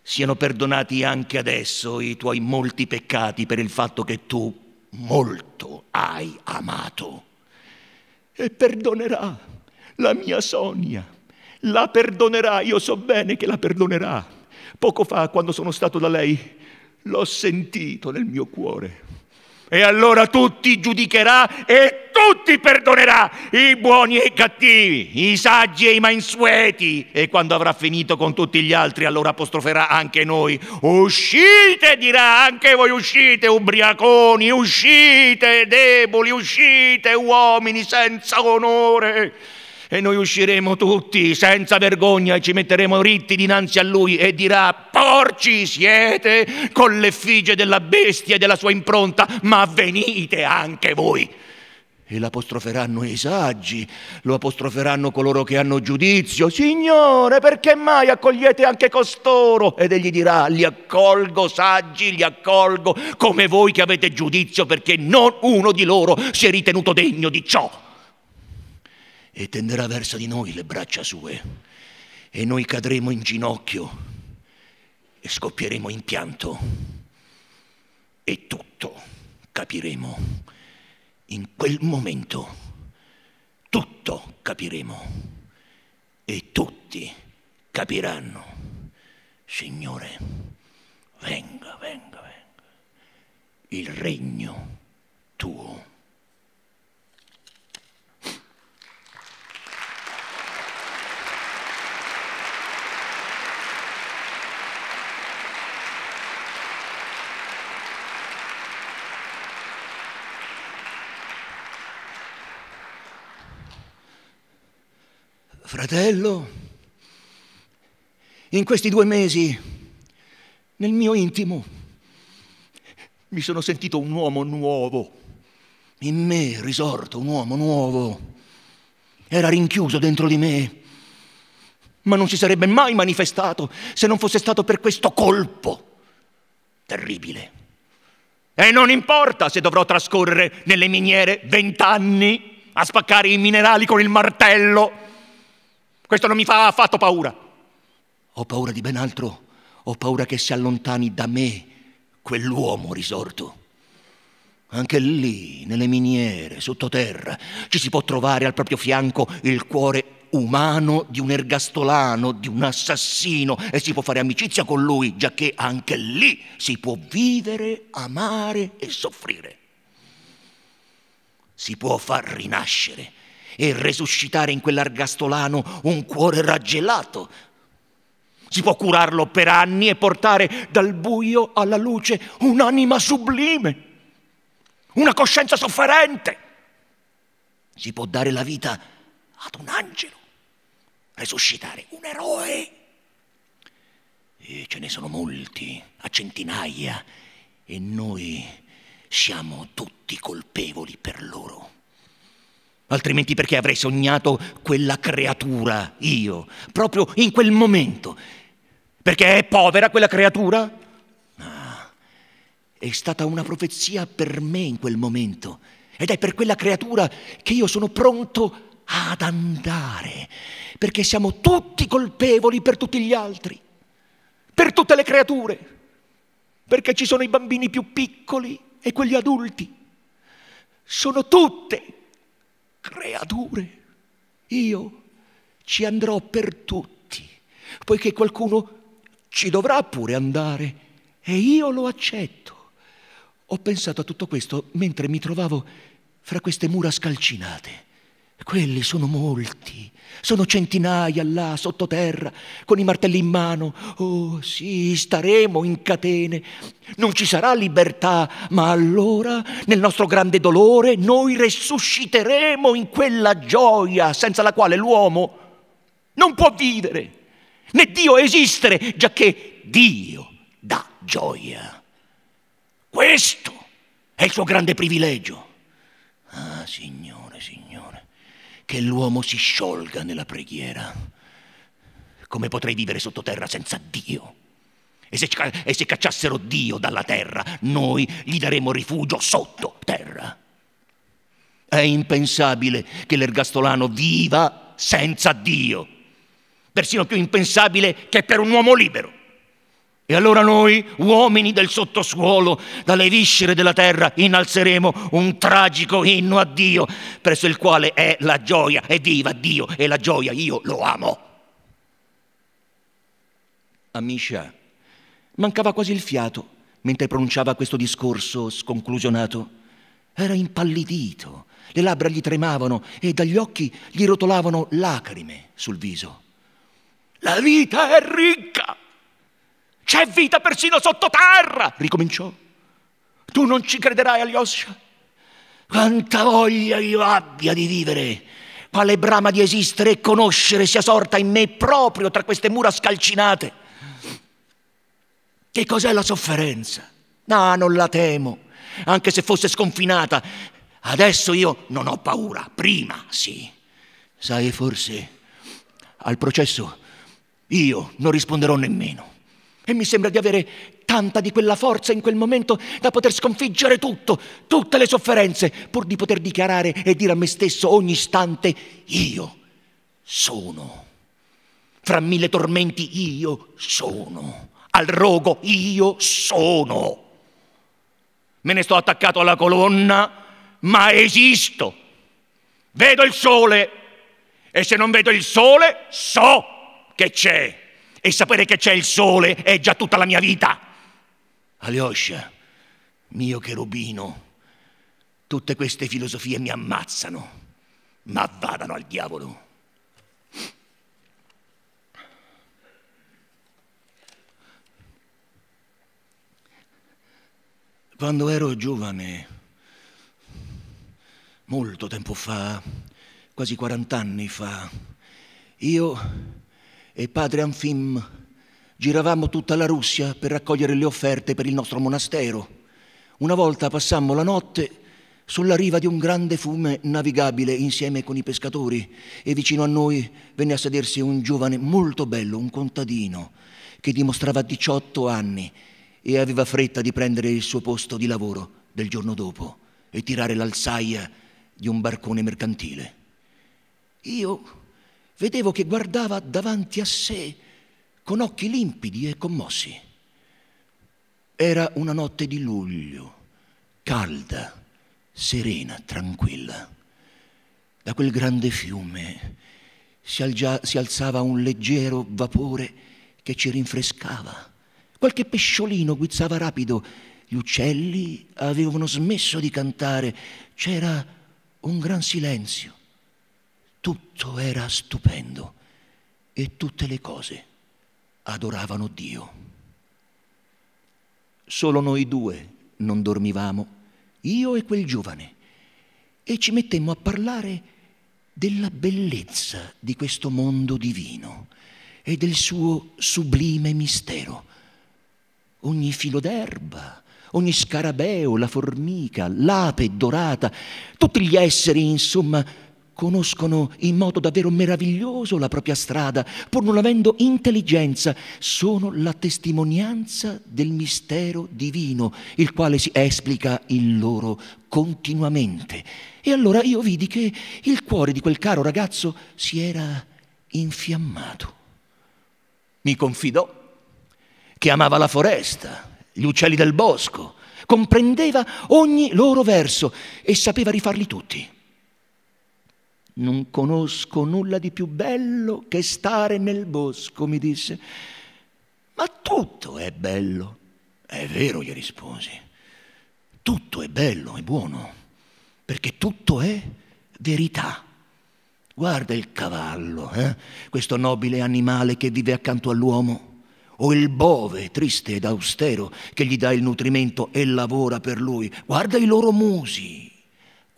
siano perdonati anche adesso i tuoi molti peccati per il fatto che tu molto hai amato. E perdonerà la mia Sonia, la perdonerà, io so bene che la perdonerà. Poco fa, quando sono stato da lei, l'ho sentito nel mio cuore e allora tutti giudicherà e tutti perdonerà, i buoni e i cattivi, i saggi e i mansueti. E quando avrà finito con tutti gli altri, allora apostroferà anche noi. Uscite, dirà, anche voi uscite, ubriaconi, uscite, deboli, uscite, uomini senza onore e noi usciremo tutti senza vergogna e ci metteremo ritti dinanzi a lui e dirà porci siete con l'effigie della bestia e della sua impronta, ma venite anche voi. E l'apostroferanno i saggi, lo apostroferanno coloro che hanno giudizio. Signore, perché mai accogliete anche costoro? Ed egli dirà, li accolgo saggi, li accolgo come voi che avete giudizio, perché non uno di loro si è ritenuto degno di ciò e tenderà verso di noi le braccia sue e noi cadremo in ginocchio e scoppieremo in pianto e tutto capiremo. In quel momento tutto capiremo e tutti capiranno. Signore, venga, venga, venga, il regno tuo. fratello, in questi due mesi, nel mio intimo, mi sono sentito un uomo nuovo, in me risorto un uomo nuovo, era rinchiuso dentro di me, ma non si sarebbe mai manifestato se non fosse stato per questo colpo terribile. E non importa se dovrò trascorrere nelle miniere vent'anni a spaccare i minerali con il martello questo non mi fa affatto paura. Ho paura di ben altro. Ho paura che si allontani da me quell'uomo risorto. Anche lì, nelle miniere, sottoterra, ci si può trovare al proprio fianco il cuore umano di un ergastolano, di un assassino, e si può fare amicizia con lui, giacché anche lì si può vivere, amare e soffrire. Si può far rinascere e resuscitare in quell'argastolano un cuore raggelato. Si può curarlo per anni e portare dal buio alla luce un'anima sublime, una coscienza sofferente. Si può dare la vita ad un angelo, resuscitare un eroe. E ce ne sono molti, a centinaia, e noi siamo tutti colpevoli per loro. Altrimenti perché avrei sognato quella creatura io, proprio in quel momento? Perché è povera quella creatura? No. Ah, è stata una profezia per me in quel momento. Ed è per quella creatura che io sono pronto ad andare, perché siamo tutti colpevoli per tutti gli altri, per tutte le creature, perché ci sono i bambini più piccoli e quelli adulti. Sono tutte creature, io ci andrò per tutti, poiché qualcuno ci dovrà pure andare e io lo accetto. Ho pensato a tutto questo mentre mi trovavo fra queste mura scalcinate. Quelli sono molti, sono centinaia là sottoterra, con i martelli in mano. Oh sì, staremo in catene. Non ci sarà libertà, ma allora, nel nostro grande dolore, noi resusciteremo in quella gioia senza la quale l'uomo non può vivere, né Dio esistere, giacché Dio dà gioia. Questo è il suo grande privilegio. Ah, Signore che l'uomo si sciolga nella preghiera. Come potrei vivere sottoterra senza Dio? E se, e se cacciassero Dio dalla terra, noi gli daremmo rifugio sotto terra. È impensabile che l'ergastolano viva senza Dio, persino più impensabile che per un uomo libero. E allora noi, uomini del sottosuolo, dalle viscere della terra, innalzeremo un tragico inno a Dio, presso il quale è la gioia, è viva Dio, e la gioia, io lo amo. Amicia, eh, mancava quasi il fiato mentre pronunciava questo discorso sconclusionato. Era impallidito, le labbra gli tremavano e dagli occhi gli rotolavano lacrime sul viso. La vita è ricca! C'è vita persino sottoterra! Ricominciò. Tu non ci crederai, Alyosha. Quanta voglia io abbia di vivere, quale brama di esistere e conoscere sia sorta in me proprio tra queste mura scalcinate. Che cos'è la sofferenza? No, non la temo, anche se fosse sconfinata. Adesso io non ho paura, prima sì. Sai, forse al processo io non risponderò nemmeno. E mi sembra di avere tanta di quella forza in quel momento da poter sconfiggere tutto, tutte le sofferenze, pur di poter dichiarare e dire a me stesso ogni istante, io sono. Fra mille tormenti io sono. Al rogo io sono. Me ne sto attaccato alla colonna, ma esisto. Vedo il sole e se non vedo il sole so che c'è e sapere che c'è il sole è già tutta la mia vita. Alyosha, mio cherubino, tutte queste filosofie mi ammazzano, ma vadano al diavolo. Quando ero giovane, molto tempo fa, quasi 40 anni fa, io e padre Anfim giravamo tutta la Russia per raccogliere le offerte per il nostro monastero. Una volta passammo la notte sulla riva di un grande fiume navigabile insieme con i pescatori e vicino a noi venne a sedersi un giovane molto bello, un contadino, che dimostrava 18 anni e aveva fretta di prendere il suo posto di lavoro del giorno dopo e tirare l'alzaia di un barcone mercantile. Io vedevo che guardava davanti a sé con occhi limpidi e commossi. Era una notte di luglio, calda, serena, tranquilla. Da quel grande fiume si, algia, si alzava un leggero vapore che ci rinfrescava. Qualche pesciolino guizzava rapido, gli uccelli avevano smesso di cantare, c'era un gran silenzio tutto era stupendo e tutte le cose adoravano Dio. Solo noi due non dormivamo, io e quel giovane, e ci mettemmo a parlare della bellezza di questo mondo divino e del suo sublime mistero. Ogni filo d'erba, ogni scarabeo, la formica, l'ape dorata, tutti gli esseri, insomma, conoscono in modo davvero meraviglioso la propria strada, pur non avendo intelligenza, sono la testimonianza del mistero divino, il quale si esplica in loro continuamente. E allora io vidi che il cuore di quel caro ragazzo si era infiammato. Mi confidò che amava la foresta, gli uccelli del bosco, comprendeva ogni loro verso e sapeva rifarli tutti. Non conosco nulla di più bello che stare nel bosco, mi disse. Ma tutto è bello. È vero, gli risposi. Tutto è bello e buono, perché tutto è verità. Guarda il cavallo, eh? questo nobile animale che vive accanto all'uomo o il bove triste ed austero che gli dà il nutrimento e lavora per lui. Guarda i loro musi,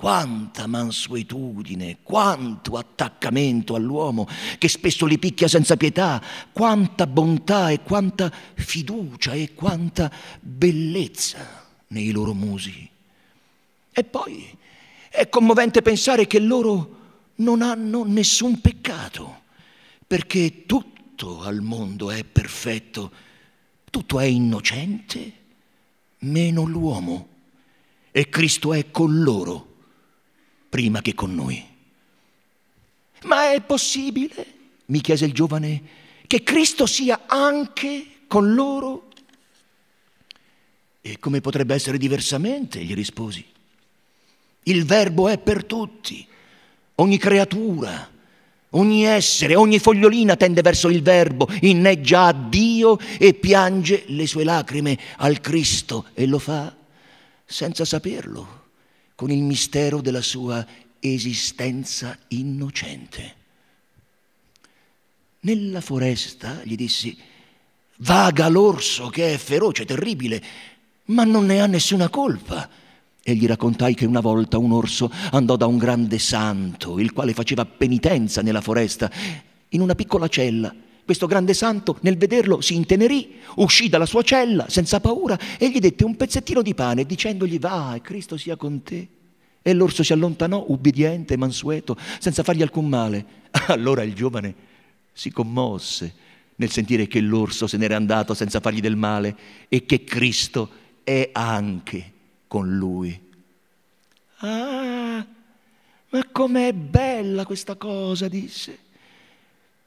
quanta mansuetudine, quanto attaccamento all'uomo che spesso li picchia senza pietà, quanta bontà e quanta fiducia e quanta bellezza nei loro musi. E poi è commovente pensare che loro non hanno nessun peccato, perché tutto al mondo è perfetto, tutto è innocente, meno l'uomo. E Cristo è con loro prima che con noi. Ma è possibile, mi chiese il giovane, che Cristo sia anche con loro? E come potrebbe essere diversamente? gli risposi. Il verbo è per tutti, ogni creatura, ogni essere, ogni fogliolina tende verso il verbo, inneggia a Dio e piange le sue lacrime al Cristo e lo fa senza saperlo con il mistero della sua esistenza innocente. Nella foresta, gli dissi, vaga l'orso che è feroce, terribile, ma non ne ha nessuna colpa. E gli raccontai che una volta un orso andò da un grande santo, il quale faceva penitenza nella foresta, in una piccola cella questo grande santo, nel vederlo, si intenerì, uscì dalla sua cella senza paura e gli dette un pezzettino di pane dicendogli va e Cristo sia con te. E l'orso si allontanò, ubbidiente, e mansueto, senza fargli alcun male. (laughs) Allora il giovane si commosse nel sentire che l'orso se n'era andato senza fargli del male e che Cristo è anche con lui. Ah, ma com'è bella questa cosa, disse.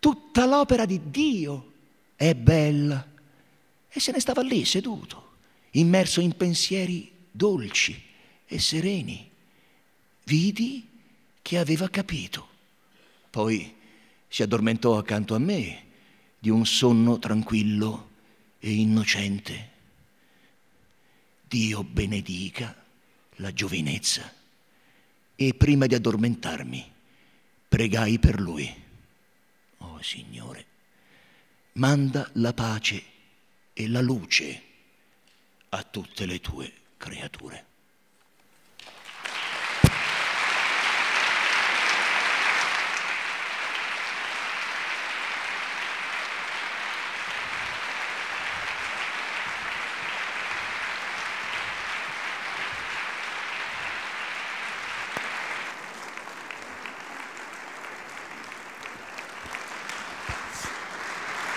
Tutta l'opera di Dio è bella. E se ne stava lì seduto, immerso in pensieri dolci e sereni. Vidi che aveva capito. Poi si addormentò accanto a me di un sonno tranquillo e innocente. Dio benedica la giovinezza. E prima di addormentarmi, pregai per lui. Signore, manda la pace e la luce a tutte le tue creature.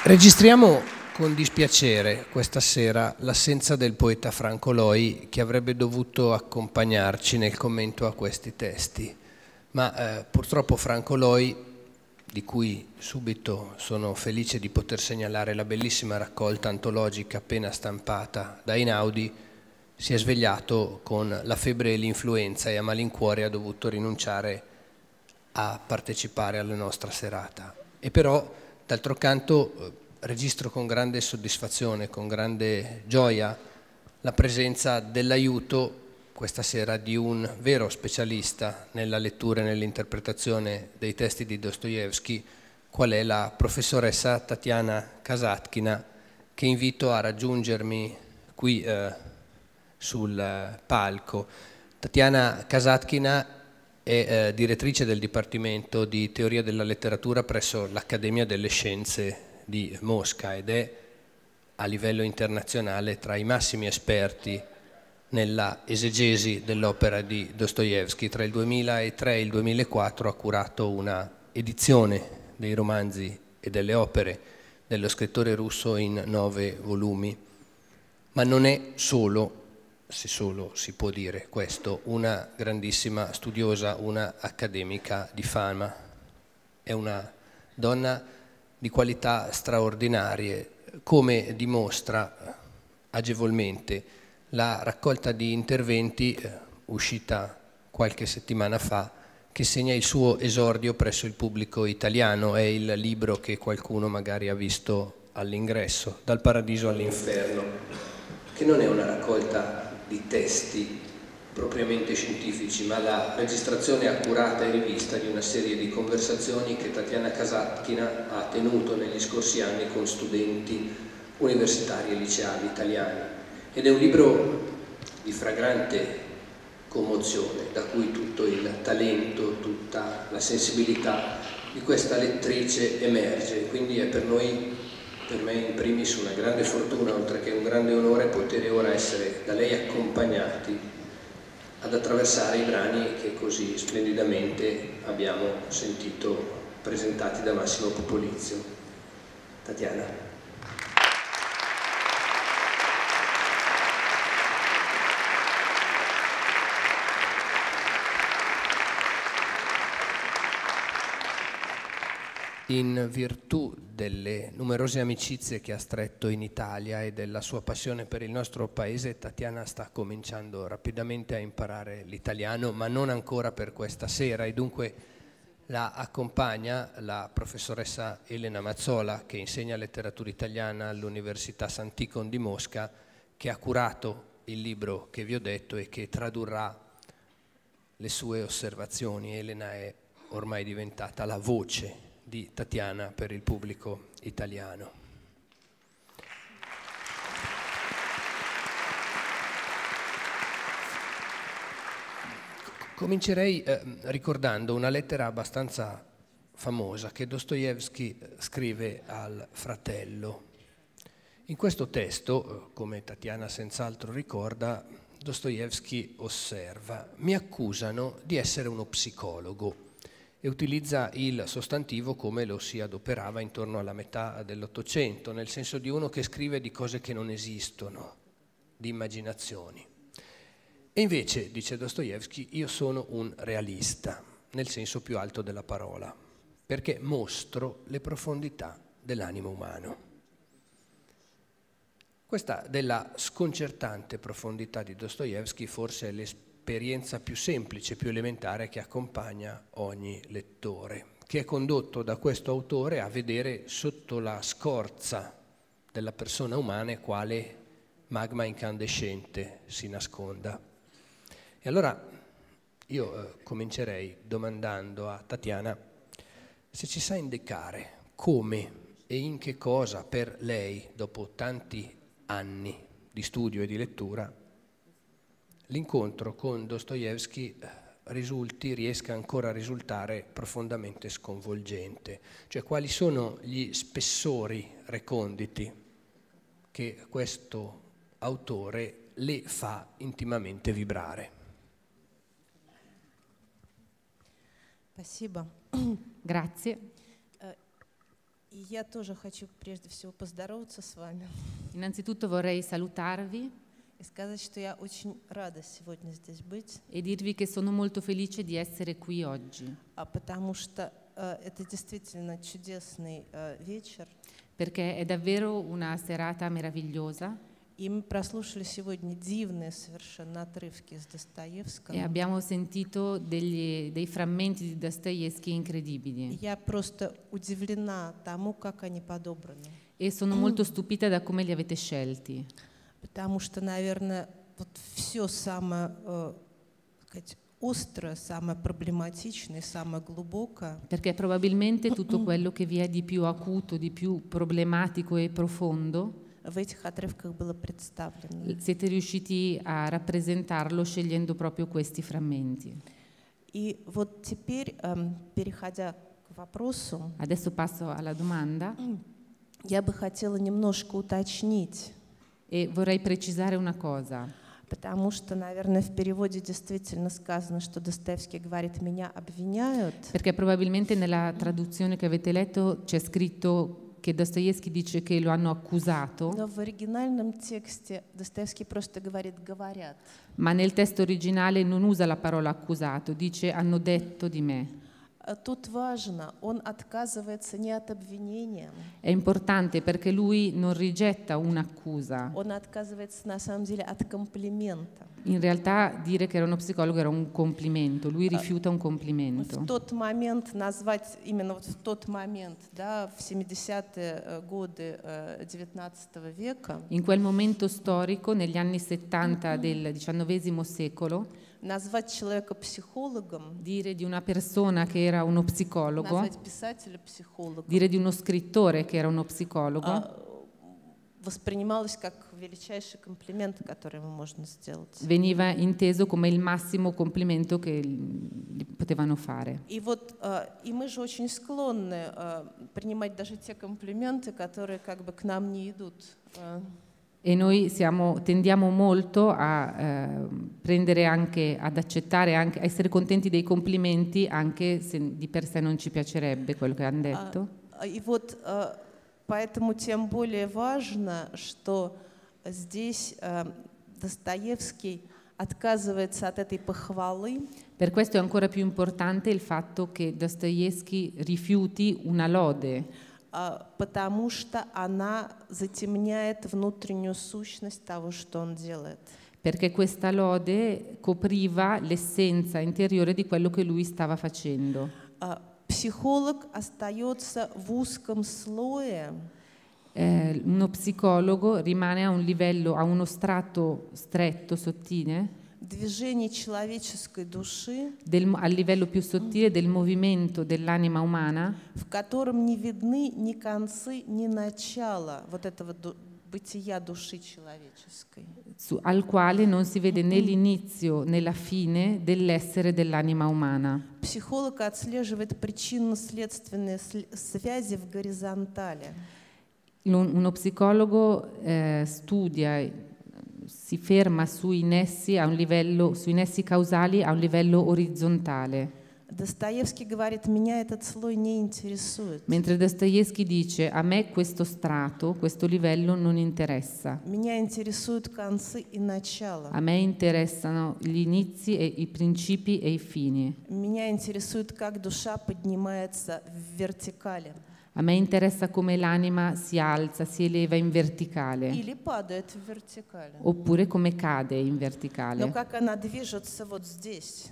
Registriamo con dispiacere questa sera l'assenza del poeta Franco Loi che avrebbe dovuto accompagnarci nel commento a questi testi, ma eh, purtroppo Franco Loi, di cui subito sono felice di poter segnalare la bellissima raccolta antologica appena stampata da Inaudi, si è svegliato con la febbre e l'influenza e a malincuore ha dovuto rinunciare a partecipare alla nostra serata. E però D'altro canto eh, registro con grande soddisfazione, con grande gioia la presenza dell'aiuto questa sera di un vero specialista nella lettura e nell'interpretazione dei testi di Dostoevsky, qual è la professoressa Tatiana Kasatkina, che invito a raggiungermi qui eh, sul palco. Tatiana Kasatkina è eh, direttrice del Dipartimento di Teoria della Letteratura presso l'Accademia delle Scienze di Mosca ed è a livello internazionale tra i massimi esperti nella esegesi dell'opera di Dostoevsky. Tra il 2003 e il 2004 ha curato una edizione dei romanzi e delle opere dello scrittore russo in nove volumi. Ma non è solo se solo si può dire questo, una grandissima studiosa, una accademica di fama. È una donna di qualità straordinarie, come dimostra agevolmente la raccolta di interventi eh, uscita qualche settimana fa che segna il suo esordio presso il pubblico italiano, è il libro che qualcuno magari ha visto all'ingresso, dal paradiso all'inferno, che non è una raccolta di testi propriamente scientifici, ma la registrazione accurata e rivista di una serie di conversazioni che Tatiana Kasatkina ha tenuto negli scorsi anni con studenti universitari e liceali italiani. Ed è un libro di fragrante commozione, da cui tutto il talento, tutta la sensibilità di questa lettrice emerge, quindi è per noi per me in primis una grande fortuna, oltre che un grande onore, poter ora essere da lei accompagnati ad attraversare i brani che così splendidamente abbiamo sentito presentati da Massimo Popolizio. Tatiana. in virtù delle numerose amicizie che ha stretto in Italia e della sua passione per il nostro paese, Tatiana sta cominciando rapidamente a imparare l'italiano, ma non ancora per questa sera e dunque la accompagna la professoressa Elena Mazzola che insegna letteratura italiana all'Università Santicon di Mosca, che ha curato il libro che vi ho detto e che tradurrà le sue osservazioni. Elena è ormai diventata la voce di Tatiana per il pubblico italiano. Comincerei eh, ricordando una lettera abbastanza famosa che Dostoevsky eh, scrive al fratello. In questo testo, eh, come Tatiana senz'altro ricorda, Dostoevsky osserva, mi accusano di essere uno psicologo e utilizza il sostantivo come lo si adoperava intorno alla metà dell'Ottocento, nel senso di uno che scrive di cose che non esistono, di immaginazioni. E invece, dice Dostoevsky, io sono un realista, nel senso più alto della parola, perché mostro le profondità dell'animo umano. Questa della sconcertante profondità di Dostoevsky forse è l'esperienza l'esperienza più semplice, più elementare che accompagna ogni lettore, che è condotto da questo autore a vedere sotto la scorza della persona umana quale magma incandescente si nasconda. E allora io eh, comincerei domandando a Tatiana se ci sa indicare come e in che cosa per lei, dopo tanti anni di studio e di lettura, l'incontro con Dostoevsky eh, risulti, riesca ancora a risultare profondamente sconvolgente. Cioè quali sono gli spessori reconditi che questo autore le fa intimamente vibrare. Спасибо. Grazie. (clears throat) Э, я тоже хочу прежде всего поздороваться с вами. Innanzitutto vorrei salutarvi. E dirvi che sono molto felice di essere qui oggi. Э, э, Perché è davvero una serata meravigliosa. E abbiamo sentito degli, dei frammenti di Dostoevsky incredibili. E sono molto stupita da come li avete scelti. потому что, наверное, вот все самое, э, сказать, ostro, самое problematico, самое глубокое. Perché probabilmente tutto quello che vi è di più acuto, di più problematico e profondo в этих отрывках было представлено. Siete riusciti a rappresentarlo scegliendo proprio questi frammenti. И вот теперь, э, переходя к вопросу, Adesso passo alla domanda. я бы хотела немножко уточнить E vorrei precisare una cosa. Потому что, наверное, в переводе действительно сказано, что Достоевский говорит «меня обвиняют». Perché probabilmente nella traduzione che avete letto c'è scritto che Dostoevsky dice che lo hanno accusato. Но в оригинальном тексте Достоевский просто говорит «говорят». Ma nel testo originale non usa la parola accusato, dice «hanno detto di me». Э, тут важно, он отказывается не от обвинения. È importante perché lui non rigetta un'accusa. Он отказывается на самом деле от комплимента. In realtà dire che era uno psicologo era un complimento, lui э, rifiuta un complimento. В тот момент назвать именно вот в тот момент, да, в 70-е э, годы 19 века. In quel momento storico negli anni 70 del XIX secolo назвать человека психологом, dire di una persona che era uno psicologo, назвать писателя психологом, dire di uno scrittore che era uno psicologo, а, э, воспринималось как величайший комплимент, который ему можно сделать. veniva inteso come il massimo complimento che gli potevano fare. И вот, э, и мы же очень склонны э, принимать даже те комплименты, которые как бы к нам не идут. Э, e noi siamo, tendiamo molto a eh, prendere anche, ad accettare, anche, a essere contenti dei complimenti anche se di per sé non ci piacerebbe quello che hanno ah, detto. И вот поэтому тем более важно, что здесь Достоевский отказывается от этой похвалы. Per questo è ancora più importante il fatto che Dostoevsky rifiuti una lode потому что она затемняет внутреннюю сущность того, что он делает. Perché questa lode copriva l'essenza interiore di quello che lui stava facendo. Психолог остается в узком слое. Eh, uno psicologo rimane a un livello, a uno strato stretto, sottile del, a livello più sottile del movimento dell'anima umana al quale non si vede né l'inizio né la fine dell'essere dell'anima umana. Uno psicologo eh, studia si ferma sui nessi, livello, sui nessi causali a un livello orizzontale. говорит, Mentre Dostoevsky dice, a me questo strato, questo livello non interessa. A me interessano gli inizi e i principi e i fini. Меня интересует, как душа поднимается в вертикали. A me interessa come l'anima si alza, si eleva in verticale. Oppure come cade in verticale.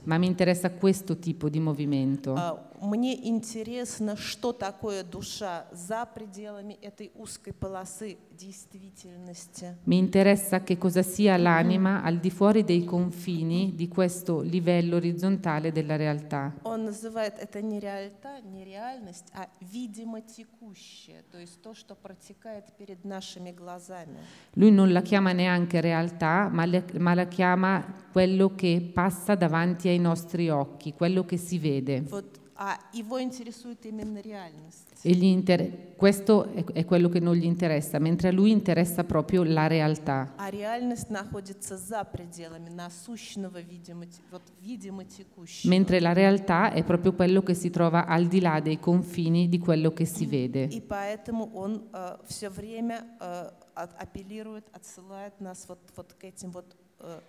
Ma mi interessa questo tipo di movimento мне интересно, что такое душа за пределами этой узкой полосы действительности. Mi interessa che cosa sia l'anima al di fuori dei confini di questo livello orizzontale della realtà. Он называет это не реальта, не реальность, а видимо текущее, то есть то, что протекает перед нашими глазами. Lui non la chiama neanche realtà, ma, le, ma la chiama quello che passa davanti ai nostri occhi, quello che si vede. Вот а его интересует именно реальность. Inter... Questo è, è, quello che non gli interessa, mentre a lui interessa proprio la realtà. А реальность находится за пределами насущного, видимо, вот, видимо текущего. Mentre la realtà è proprio quello che si trova al di là dei confini di quello che si vede. И поэтому он э, все время э, апеллирует, отсылает нас вот, вот к этим вот э,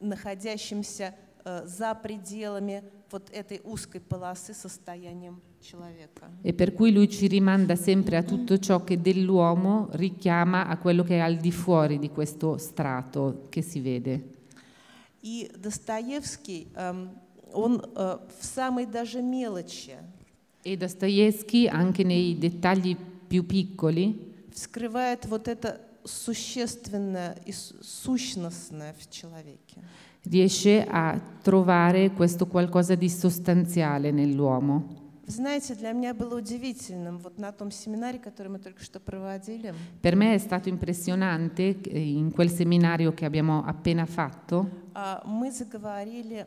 находящимся за пределами вот этой узкой полосы состоянием человека. E per cui lui ci rimanda sempre a tutto ciò che dell'uomo richiama a quello che è al di fuori di questo strato che si vede. И Достоевский, он в самой даже мелочи. E Dostoevsky anche nei dettagli più piccoli вскрывает вот это существенное и сущностное в человеке. riesce a trovare questo qualcosa di sostanziale nell'uomo. Per me è stato impressionante eh, in quel seminario che abbiamo appena fatto. Мы заговорили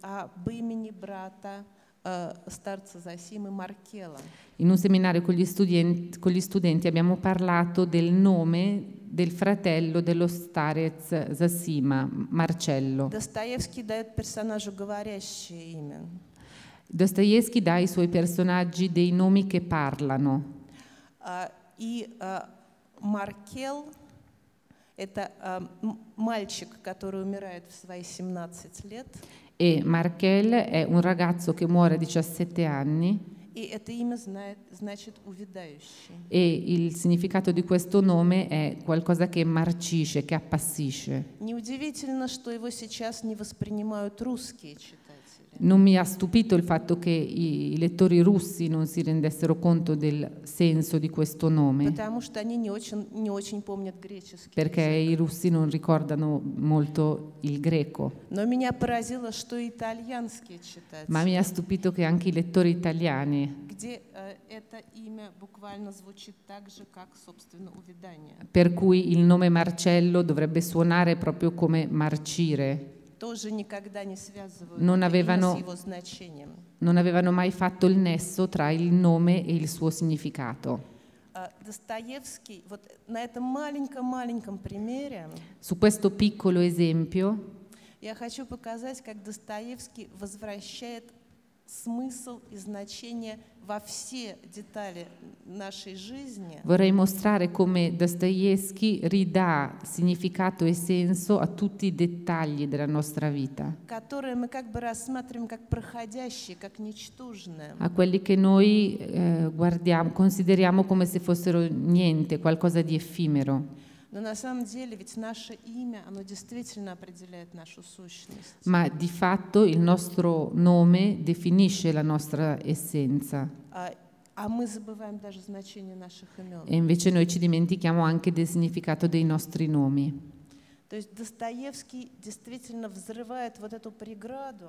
об имени брата э, старца Засимы Маркела. In un seminario con gli studenti, con gli studenti abbiamo parlato del nome del fratello dello starec Zasima, Marcello. Dostoevsky dà ai suoi personaggi dei nomi che parlano. И Маркел – это мальчик, который умирает в свои 17 лет. E Markel è un ragazzo che muore a 17 anni. E il significato di questo nome è qualcosa che marcisce, che appassisce. Неудивительно, что его сейчас non lo русские читатели. Non mi ha stupito il fatto che i lettori russi non si rendessero conto del senso di questo nome. Perché i russi non ricordano molto il greco. Ma mi ha stupito che anche i lettori italiani, э, per cui il nome Marcello dovrebbe suonare proprio come marcire non avevano, non avevano mai fatto il nesso tra il nome e il suo significato. Su questo piccolo esempio, я хочу показать, как Достоевский возвращает смысл и значение во все детали нашей жизни. Vorrei mostrare come Dostoevsky ridà significato e senso a tutti i dettagli della nostra vita. Которые мы как бы рассматриваем как проходящие, как ничтожные. A quelli che noi eh, guardiamo, consideriamo come se fossero niente, qualcosa di effimero. Ma di fatto il nostro nome definisce la nostra essenza. E invece noi ci dimentichiamo anche del significato dei nostri nomi. То есть Достоевский действительно взрывает вот эту преграду.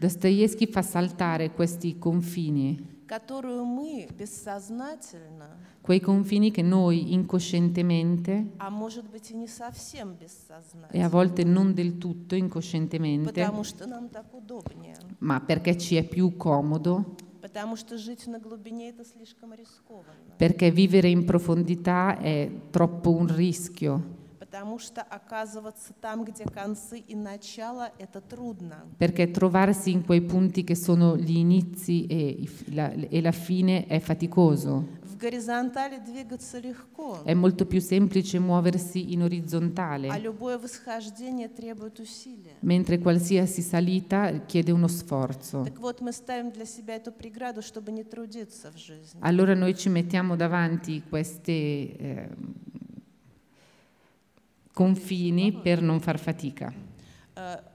Достоевский fa saltare questi confini. Которую мы бессознательно. Quei confini che noi incoscientemente. А может быть и не совсем бессознательно. E a volte non del tutto incoscientemente. Потому что нам так удобнее. Ma perché ci è più comodo. Потому что жить на глубине это слишком рискованно. Perché vivere in profondità è troppo un rischio. Perché trovarsi in quei punti che sono gli inizi e la, e la fine è faticoso. È molto più semplice muoversi in orizzontale. Mentre qualsiasi salita chiede uno sforzo. Allora noi ci mettiamo davanti queste eh, confini per non far fatica.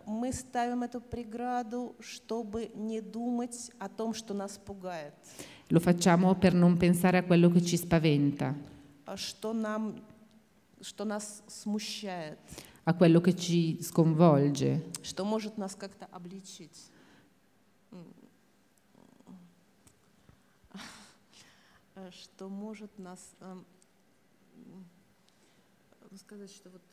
Мы ставим эту преграду, чтобы не думать о том, что нас пугает. Lo facciamo per non pensare a quello che ci spaventa. Что нам, что нас смущает. A quello che ci sconvolge. Что может нас как-то обличить. Что может нас... сказать, что вот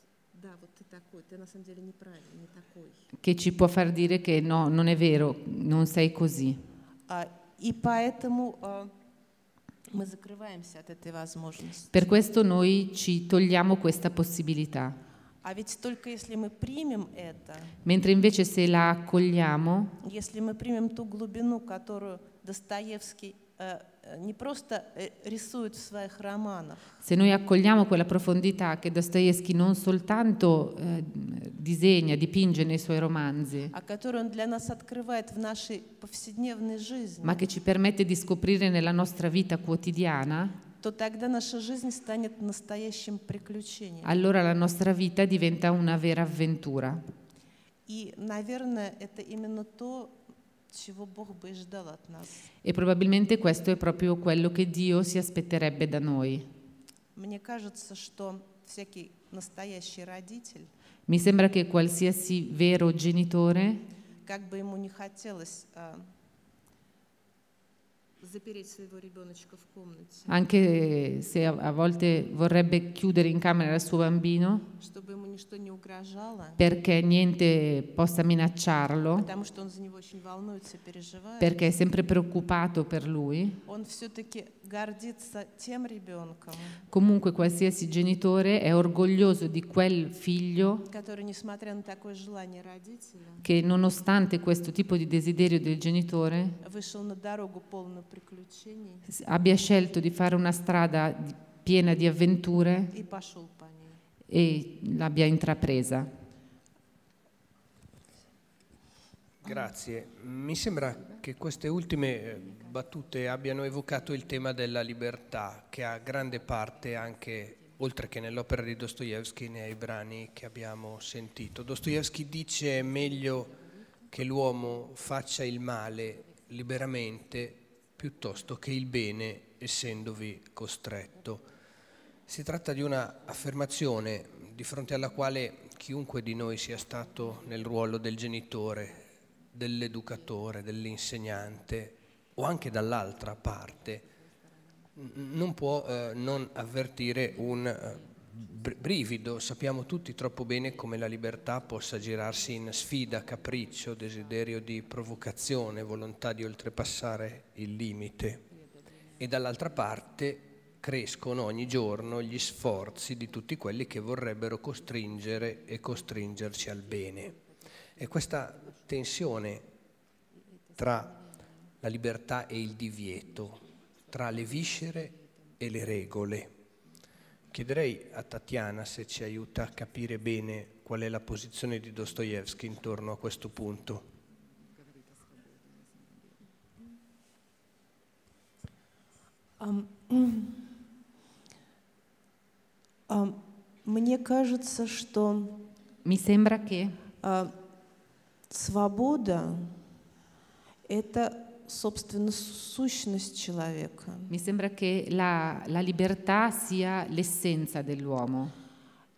che ci può far dire che no, non è vero, non sei così. Per questo noi ci togliamo questa possibilità. Mentre invece se la accogliamo, se la accogliamo, Э, э, Se noi accogliamo quella profondità che Dostoevsky non soltanto eh, disegna, dipinge nei suoi romanzi, ma che ci permette di scoprire nella nostra vita quotidiana, Allora la nostra vita diventa una vera avventura. И, наверное, это именно то, e probabilmente questo è proprio quello che Dio si aspetterebbe da noi. Mi sembra che qualsiasi vero genitore, anche se a volte vorrebbe chiudere in camera il suo bambino perché niente possa minacciarlo perché è sempre preoccupato per lui comunque qualsiasi genitore è orgoglioso di quel figlio che nonostante questo tipo di desiderio del genitore abbia scelto di fare una strada piena di avventure e l'abbia intrapresa. Grazie. Mi sembra che queste ultime eh, battute abbiano evocato il tema della libertà, che ha grande parte anche, oltre che nell'opera di Dostoevsky, nei brani che abbiamo sentito. Dostoevsky dice meglio che l'uomo faccia il male liberamente piuttosto che il bene essendovi costretto. Si tratta di una affermazione di fronte alla quale chiunque di noi sia stato nel ruolo del genitore, dell'educatore, dell'insegnante o anche dall'altra parte non può eh, non avvertire un eh, brivido, sappiamo tutti troppo bene come la libertà possa girarsi in sfida, capriccio, desiderio di provocazione, volontà di oltrepassare il limite. E dall'altra parte crescono ogni giorno gli sforzi di tutti quelli che vorrebbero costringere e costringerci al bene. E questa tensione tra la libertà e il divieto, tra le viscere e le regole Chiederei a Tatiana se ci aiuta a capire bene qual è la posizione di Dostoevsky intorno a questo punto. Um, um, мне Mi sembra che uh, свобода это собственно, сущность человека. Mi sembra che la, la libertà sia l'essenza dell'uomo.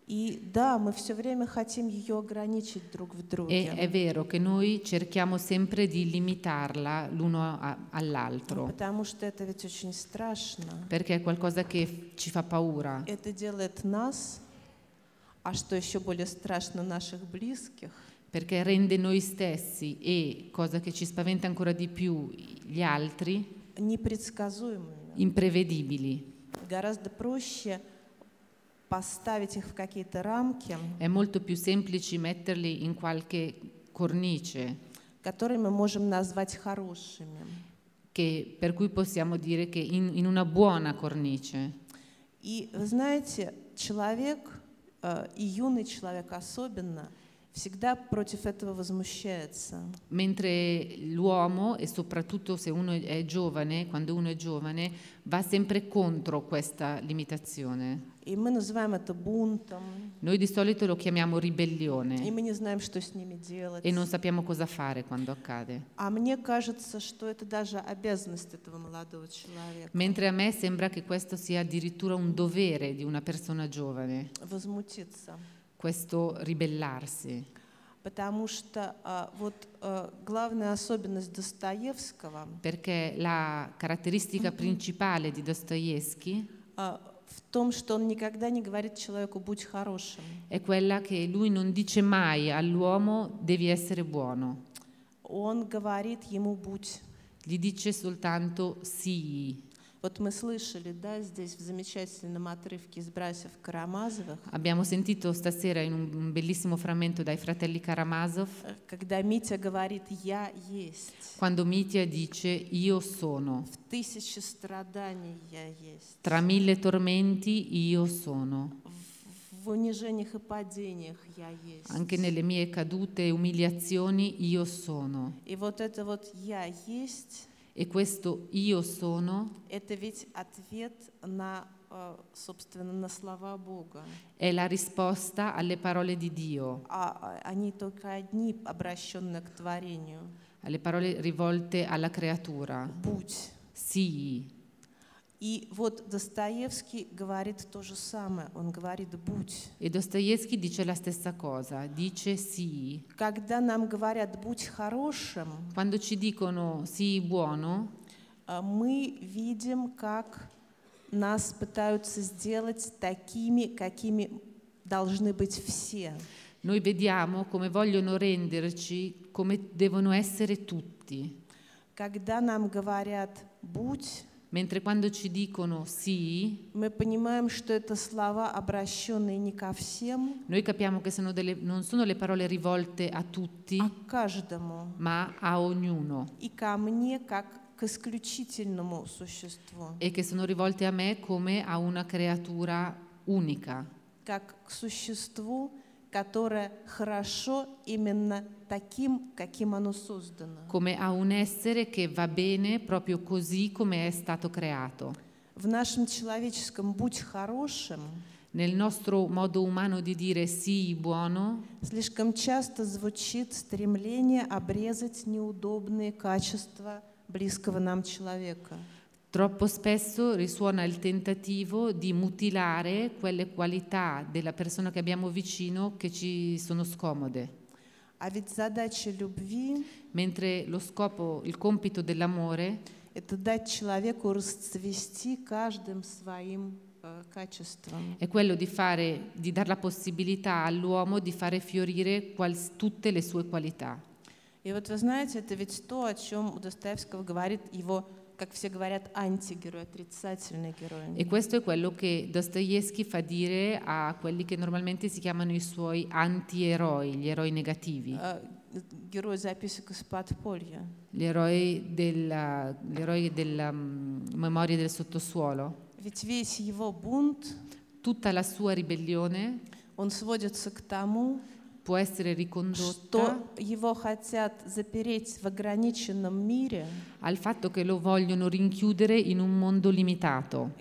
И да, мы все время хотим ее ограничить друг в друге. E è vero che noi cerchiamo sempre di limitarla l'uno a- all'altro. Потому что это ведь очень страшно. Perché è qualcosa che ci fa paura. Это делает нас, а что еще более страшно, наших близких. perché rende noi stessi e, cosa che ci spaventa ancora di più, gli altri imprevedibili. È molto più semplice metterli in qualche cornice che, per cui possiamo dire che in, in una buona cornice. E, вы знаете, человек, э, и юный человек особенно, всегда против этого возмущается. Mentre l'uomo e soprattutto se uno è giovane, quando uno è giovane, va sempre contro questa limitazione. И мы называем это бунтом. Noi di solito lo chiamiamo ribellione. И мы не знаем, что с ними делать. E non sappiamo cosa fare quando accade. А мне кажется, что это даже обязанность этого молодого человека. Mentre a me sembra che questo sia addirittura un dovere di una persona giovane. Возмутиться questo ribellarsi. Потому что а, вот а, главная особенность Достоевского. Perché la caratteristica principale di Dostoevsky а, в том, что он никогда не говорит человеку будь хорошим. È quella che lui non dice mai all'uomo devi essere buono. Он говорит ему будь. Gli dice soltanto sii. Вот мы слышали, да, здесь в замечательном отрывке из братьев Карамазовых. Abbiamo sentito stasera in un bellissimo frammento dai fratelli Karamazov. Когда Митя говорит «Я есть». Quando Mitya dice «Io sono». В тысячи страданий «Я есть». Tra mille tormenti «Io sono». В унижениях и падениях я есть. Anche nelle mie cadute e umiliazioni io sono. И вот это вот я есть E questo io sono э, è la risposta alle parole di Dio. Alle parole rivolte alla creatura. Будь. Sii. И вот Достоевский говорит то же самое, он говорит «будь». И e Достоевский dice la stessa cosa, dice «sì». Когда нам говорят «будь хорошим», Quando ci dicono sì buono», э, мы видим, как нас пытаются сделать такими, какими должны быть все. Noi vediamo come vogliono renderci come devono essere tutti. Когда нам говорят «будь», Mentre quando ci dicono sì, noi capiamo che sono delle, non sono le parole rivolte a tutti, ma a ognuno. E che sono rivolte a me come a una creatura unica. Как к существу, которое хорошо именно таким, каким оно создано. Come a un essere che va bene proprio così come è stato creato. В нашем человеческом будь хорошим. Nel nostro modo umano di dire sì, buono, слишком часто звучит стремление обрезать неудобные качества близкого нам человека. Troppo spesso risuona il tentativo di mutilare quelle qualità della persona che abbiamo vicino che ci sono scomode. А ведь задача любви, mentre lo scopo, il compito dell'amore это дать человеку расцвести каждым своим э, è quello di, fare, di dare la possibilità all'uomo di fare fiorire quals, tutte le sue qualità. И вот вы знаете, это ведь то, о чем у Достоевского говорит его e questo è quello che Dostoevsky fa dire a quelli che normalmente si chiamano i suoi anti-eroi, gli eroi negativi. L'eroe della, della memoria del sottosuolo. Tutta la sua ribellione. Он сводится к тому, può essere ricondotto al fatto che lo vogliono rinchiudere in un mondo limitato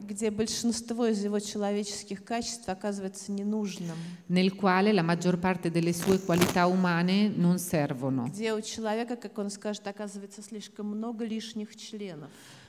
nel quale la maggior parte delle sue qualità umane non servono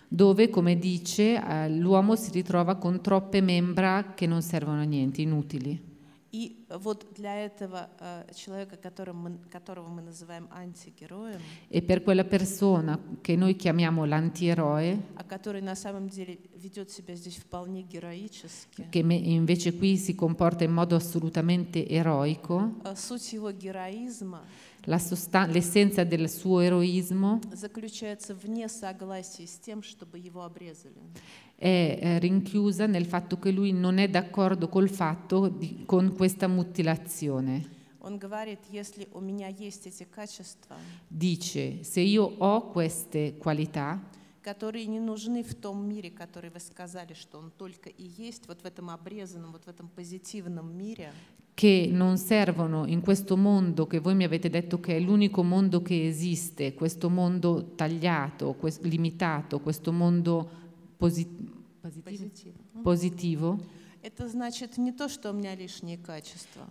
dove, come dice, eh, l'uomo si ritrova con troppe membra che non servono a niente, inutili. И вот для этого человека, которым мы, которого мы называем антигероем, e per quella persona che noi chiamiamo l'antieroe, а который на самом деле ведет себя здесь вполне героически, che invece qui si comporta in modo assolutamente eroico, суть его героизма, la sostan- l'essenza del suo eroismo, заключается в несогласии с тем, чтобы его обрезали è eh, rinchiusa nel fatto che lui non è d'accordo col fatto di, con questa mutilazione. Dice, se io ho queste qualità, которые не нужны в том мире, который вы сказали, что он только и есть, вот в этом обрезанном, вот в этом позитивном мире. che non servono in questo mondo che voi mi avete detto che è l'unico mondo che esiste, questo mondo tagliato, questo, limitato, questo mondo posi- Positivo. Positivo.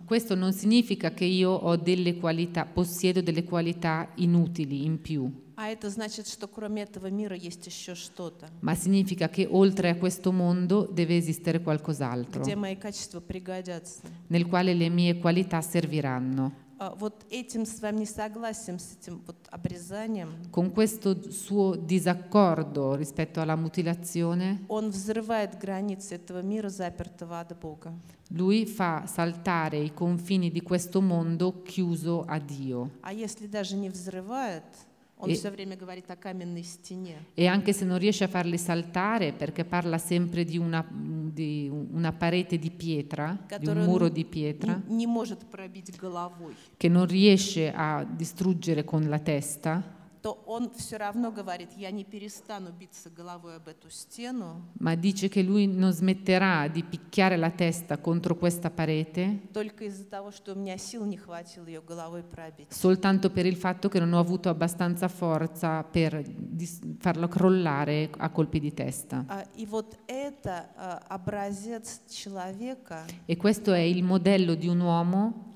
Questo non significa che io ho delle qualità, possiedo delle qualità inutili in più. Ma significa che oltre a questo mondo deve esistere qualcos'altro. Nel quale le mie qualità serviranno. А, вот этим своим несогласием, с этим вот обрезанием, con questo suo disaccordo rispetto alla mutilazione, он взрывает границы этого мира, запертого от Бога. Lui fa saltare i confini di questo mondo chiuso a Dio. А если даже не взрывает, E, e, anche se non riesce a farli saltare, perché parla sempre di una, di una parete di pietra, di un muro di pietra, che non riesce a distruggere con la testa, то он все равно говорит, я не перестану биться головой об эту стену. Ma dice che lui non smetterà di picchiare la testa contro questa parete. Только из-за того, что у меня сил не хватило ее головой пробить. Soltanto per il fatto che non ho avuto abbastanza forza per farlo crollare a colpi di testa. И вот это образец человека. E questo è il modello di un uomo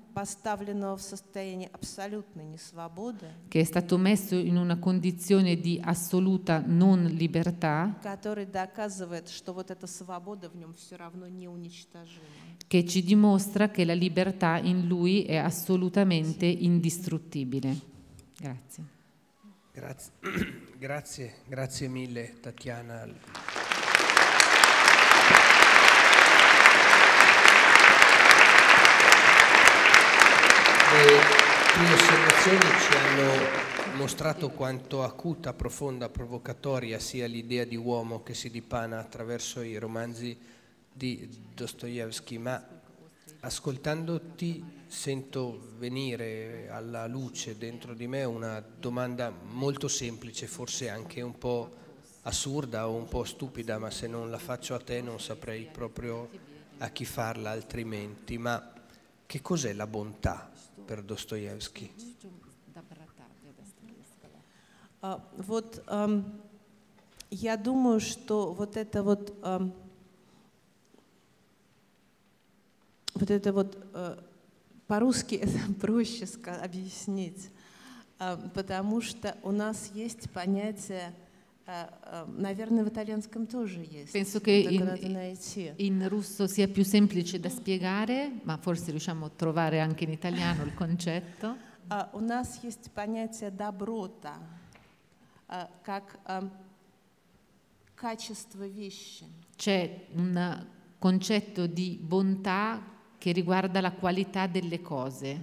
che è stato messo in una condizione di assoluta non libertà, che ci dimostra che la libertà in lui è assolutamente indistruttibile. Grazie. Grazie, (clears throat) grazie, grazie mille Tatiana. Le tue osservazioni ci hanno mostrato quanto acuta, profonda, provocatoria sia l'idea di uomo che si dipana attraverso i romanzi di Dostoevsky, ma ascoltandoti sento venire alla luce dentro di me una domanda molto semplice, forse anche un po' assurda o un po' stupida, ma se non la faccio a te non saprei proprio a chi farla altrimenti, ma che cos'è la bontà? опер Достоевский. А, вот я думаю, что вот это вот вот это вот э, по-русски (laughs) это проще объяснить, потому что у нас есть понятие Э, э, Penso che in, in, russo sia più semplice da spiegare, ma forse riusciamo a trovare anche in italiano il concetto. (laughs) Э, у нас есть понятие доброта, как качество вещи. C'è un concetto di bontà che riguarda la qualità delle cose.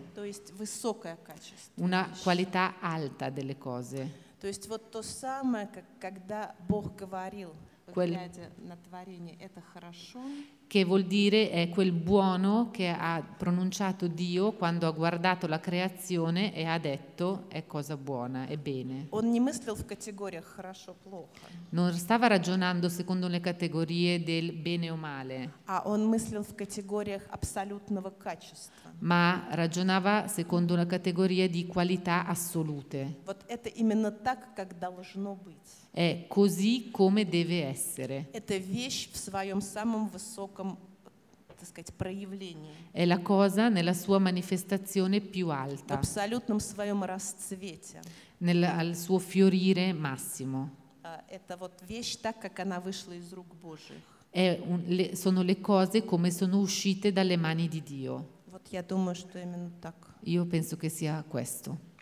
Una qualità alta delle cose. То есть вот то самое, как когда Бог говорил, глядя на творение, это хорошо. che vuol dire è quel buono che ha pronunciato Dio quando ha guardato la creazione e ha detto è cosa buona, è bene. Non stava ragionando secondo le categorie del bene o male, ma ragionava secondo la categoria di qualità assolute. Вот è именно так, как должно essere è così come deve essere. È la cosa nella sua manifestazione più alta. Nel, al suo fiorire massimo. Un, le, sono le cose come sono uscite dalle mani di Dio. Io penso che sia questo.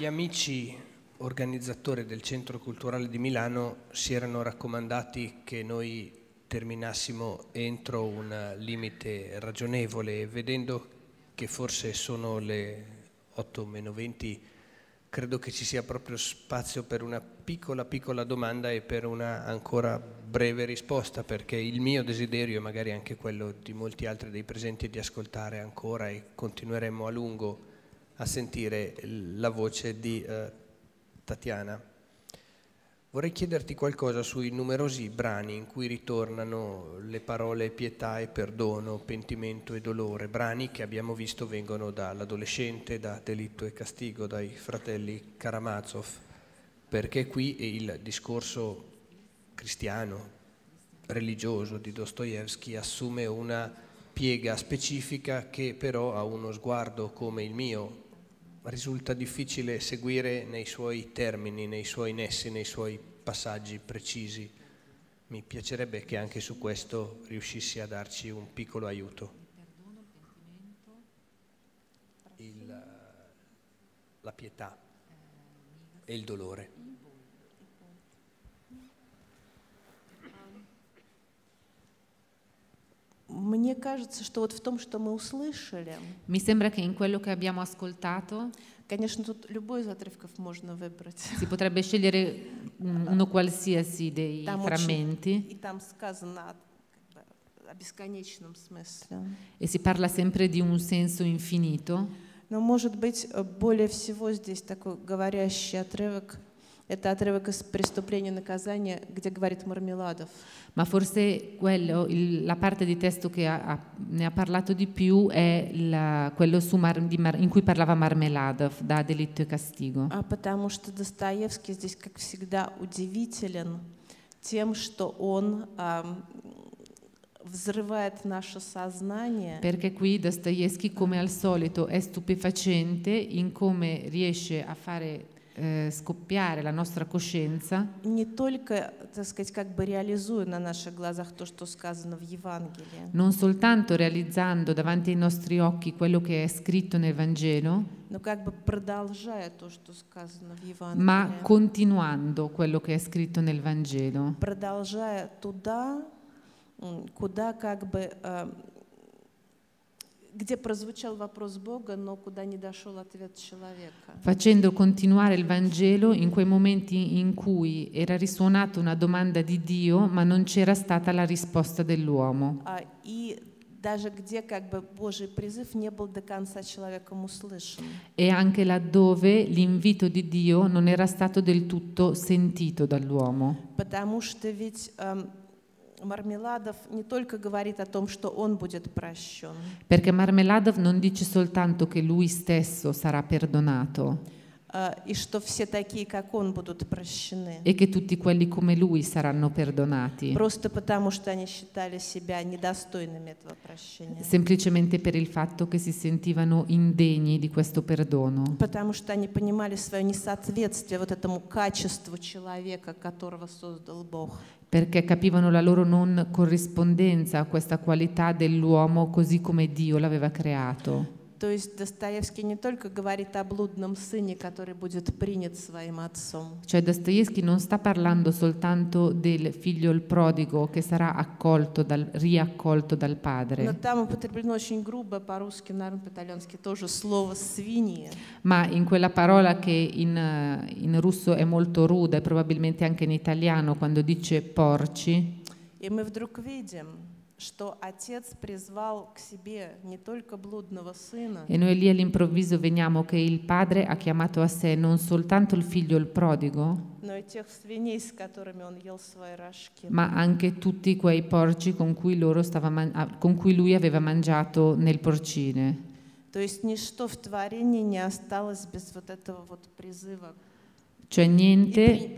Gli amici organizzatori del Centro Culturale di Milano si erano raccomandati che noi terminassimo entro un limite ragionevole, e vedendo che forse sono le 8 meno 20, credo che ci sia proprio spazio per una piccola piccola domanda e per una ancora breve risposta, perché il mio desiderio e magari anche quello di molti altri dei presenti è di ascoltare ancora e continueremo a lungo a sentire la voce di eh, Tatiana. Vorrei chiederti qualcosa sui numerosi brani in cui ritornano le parole pietà e perdono, pentimento e dolore, brani che abbiamo visto vengono dall'adolescente, da Delitto e Castigo, dai fratelli Karamazov, perché qui il discorso cristiano, religioso di Dostoevsky assume una piega specifica che però a uno sguardo come il mio, risulta difficile seguire nei suoi termini, nei suoi nessi, nei suoi passaggi precisi. Mi piacerebbe che anche su questo riuscissi a darci un piccolo aiuto. Il, la pietà e il dolore. Мне кажется, что вот в том, что мы услышали. Mi sembra che in quello che abbiamo ascoltato. Конечно, тут любой из отрывков можно выбрать. Si potrebbe scegliere uno qualsiasi dei там frammenti. Очень, и там сказано о бесконечном смысле. E si parla sempre di un senso infinito. Но может быть более всего здесь такой говорящий отрывок Это отрывок из «Преступления и наказания», где говорит Мармеладов. Ma forse quello, il, la parte di testo che ha, ha, ne ha parlato di più è la, quello Mar, Mar, in cui parlava Marmeladov, da «Delitto e castigo». А потому что Достоевский здесь, как всегда, удивителен тем, что он а, взрывает наше сознание. Perché qui Dostoevsky, come al solito, è stupefacente in come riesce a fare eh, scoppiare la nostra coscienza. non soltanto realizzando davanti ai nostri occhi quello che è scritto nel Vangelo, ma continuando quello che è scritto nel Vangelo. Продолжая туда, куда как бы э, где прозвучал вопрос Бога, но куда не дошел ответ человека. Facendo continuare il Vangelo in quei momenti in cui era risuonata una domanda di Dio, ma non c'era stata la risposta dell'uomo. А, и даже где как бы Божий призыв не был до конца человеком услышан. E anche laddove l'invito di Dio non era stato del tutto sentito dall'uomo. Потому что ведь Marmeladov не только говорит о том, что он будет прощен. Perché Marmeladov non dice soltanto che lui stesso sarà perdonato. И что все такие, как он, будут прощены. E che tutti quelli come lui saranno perdonati. Просто потому, что они считали себя недостойными этого прощения. Semplicemente per il fatto che si sentivano indegni di questo perdono. Потому что они понимали свое несоответствие вот этому качеству человека, которого создал Бог perché capivano la loro non corrispondenza a questa qualità dell'uomo così come Dio l'aveva creato. То есть Достоевский не только говорит о блудном сыне, который будет принят своим отцом. Cioè Dostoevsky non sta parlando soltanto del figlio il prodigo che sarà accolto dal, riaccolto dal padre. Но там употреблено очень грубо по-русски, наверное, по-итальянски тоже слово «свиньи». Ma in quella parola che in, eh, in russo è molto ruda e probabilmente anche in italiano quando dice porci. И мы вдруг видим, e noi lì all'improvviso veniamo che il padre ha chiamato a sé non soltanto il figlio il prodigo, ma anche tutti quei porci con cui, con cui lui aveva mangiato nel porcine. То есть ничто в творении не осталось без вот этого вот призыва cioè niente,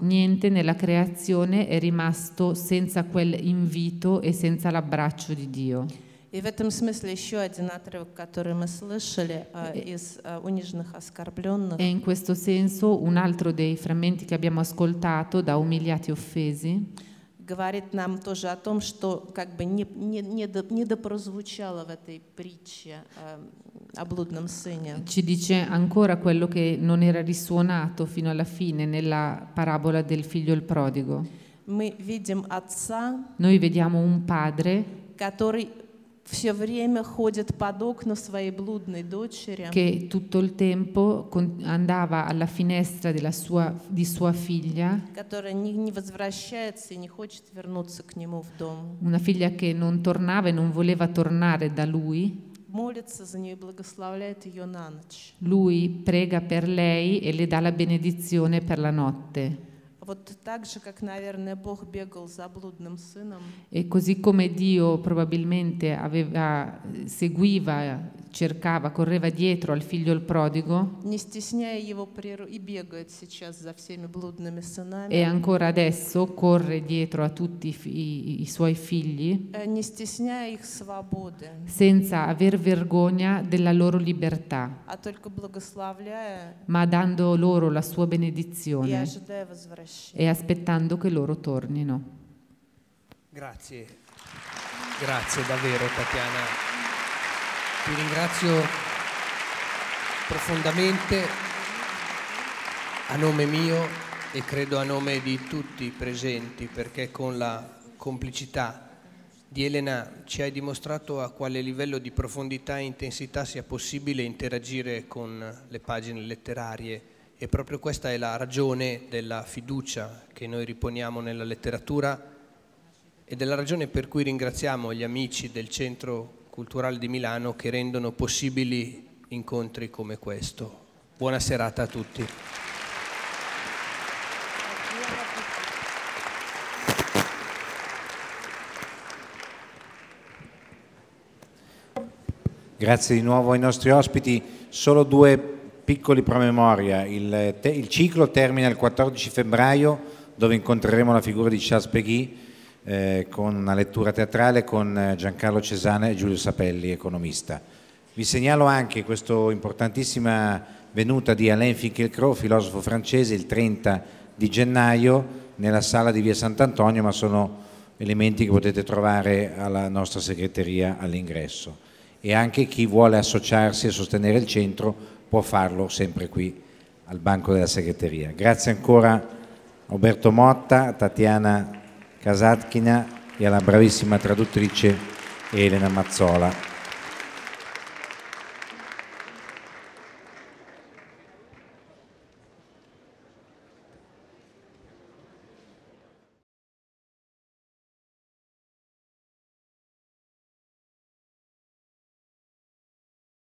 niente nella creazione è rimasto senza quell'invito e senza l'abbraccio di Dio. И в этом смысле еще один отрывок, который мы слышали э, э, из э, униженных оскорбленных. E in questo senso un altro dei frammenti che abbiamo ascoltato da umiliati e offesi говорит нам тоже о том, что как бы не, не, не допрозвучало в этой притче э, о блудном сыне. Ci dice ancora quello che non era risuonato fino alla fine nella parabola del figlio il prodigo. Мы видим отца, Noi vediamo un padre который che tutto il tempo andava alla finestra sua, di sua figlia, una figlia che non tornava e non voleva tornare da lui. Lui prega per lei e le dà la benedizione per la notte. E così come Dio probabilmente aveva, seguiva, cercava, correva dietro al figlio il prodigo, e ancora adesso corre dietro a tutti i, i suoi figli, э, senza aver vergogna della loro libertà, ma dando loro la sua benedizione e aspettando che loro tornino. Grazie, grazie davvero Tatiana. Ti ringrazio profondamente a nome mio e credo a nome di tutti i presenti perché con la complicità di Elena ci hai dimostrato a quale livello di profondità e intensità sia possibile interagire con le pagine letterarie e proprio questa è la ragione della fiducia che noi riponiamo nella letteratura e della ragione per cui ringraziamo gli amici del Centro Culturale di Milano che rendono possibili incontri come questo. Buona serata a tutti. Grazie di nuovo ai nostri ospiti. Solo due piccoli promemoria, il, te, il, ciclo termina il 14 febbraio dove incontreremo la figura di Charles Peggy eh, con una lettura teatrale con eh, Giancarlo Cesane e Giulio Sapelli, economista. Vi segnalo anche questa importantissima venuta di Alain Finkielkraut, filosofo francese, il 30 di gennaio nella sala di via Sant'Antonio, ma sono elementi che potete trovare alla nostra segreteria all'ingresso. E anche chi vuole associarsi e sostenere il centro può farlo sempre qui al banco della segreteria. Grazie ancora Roberto Motta, Tatiana Casatchina e alla bravissima traduttrice Elena Mazzola.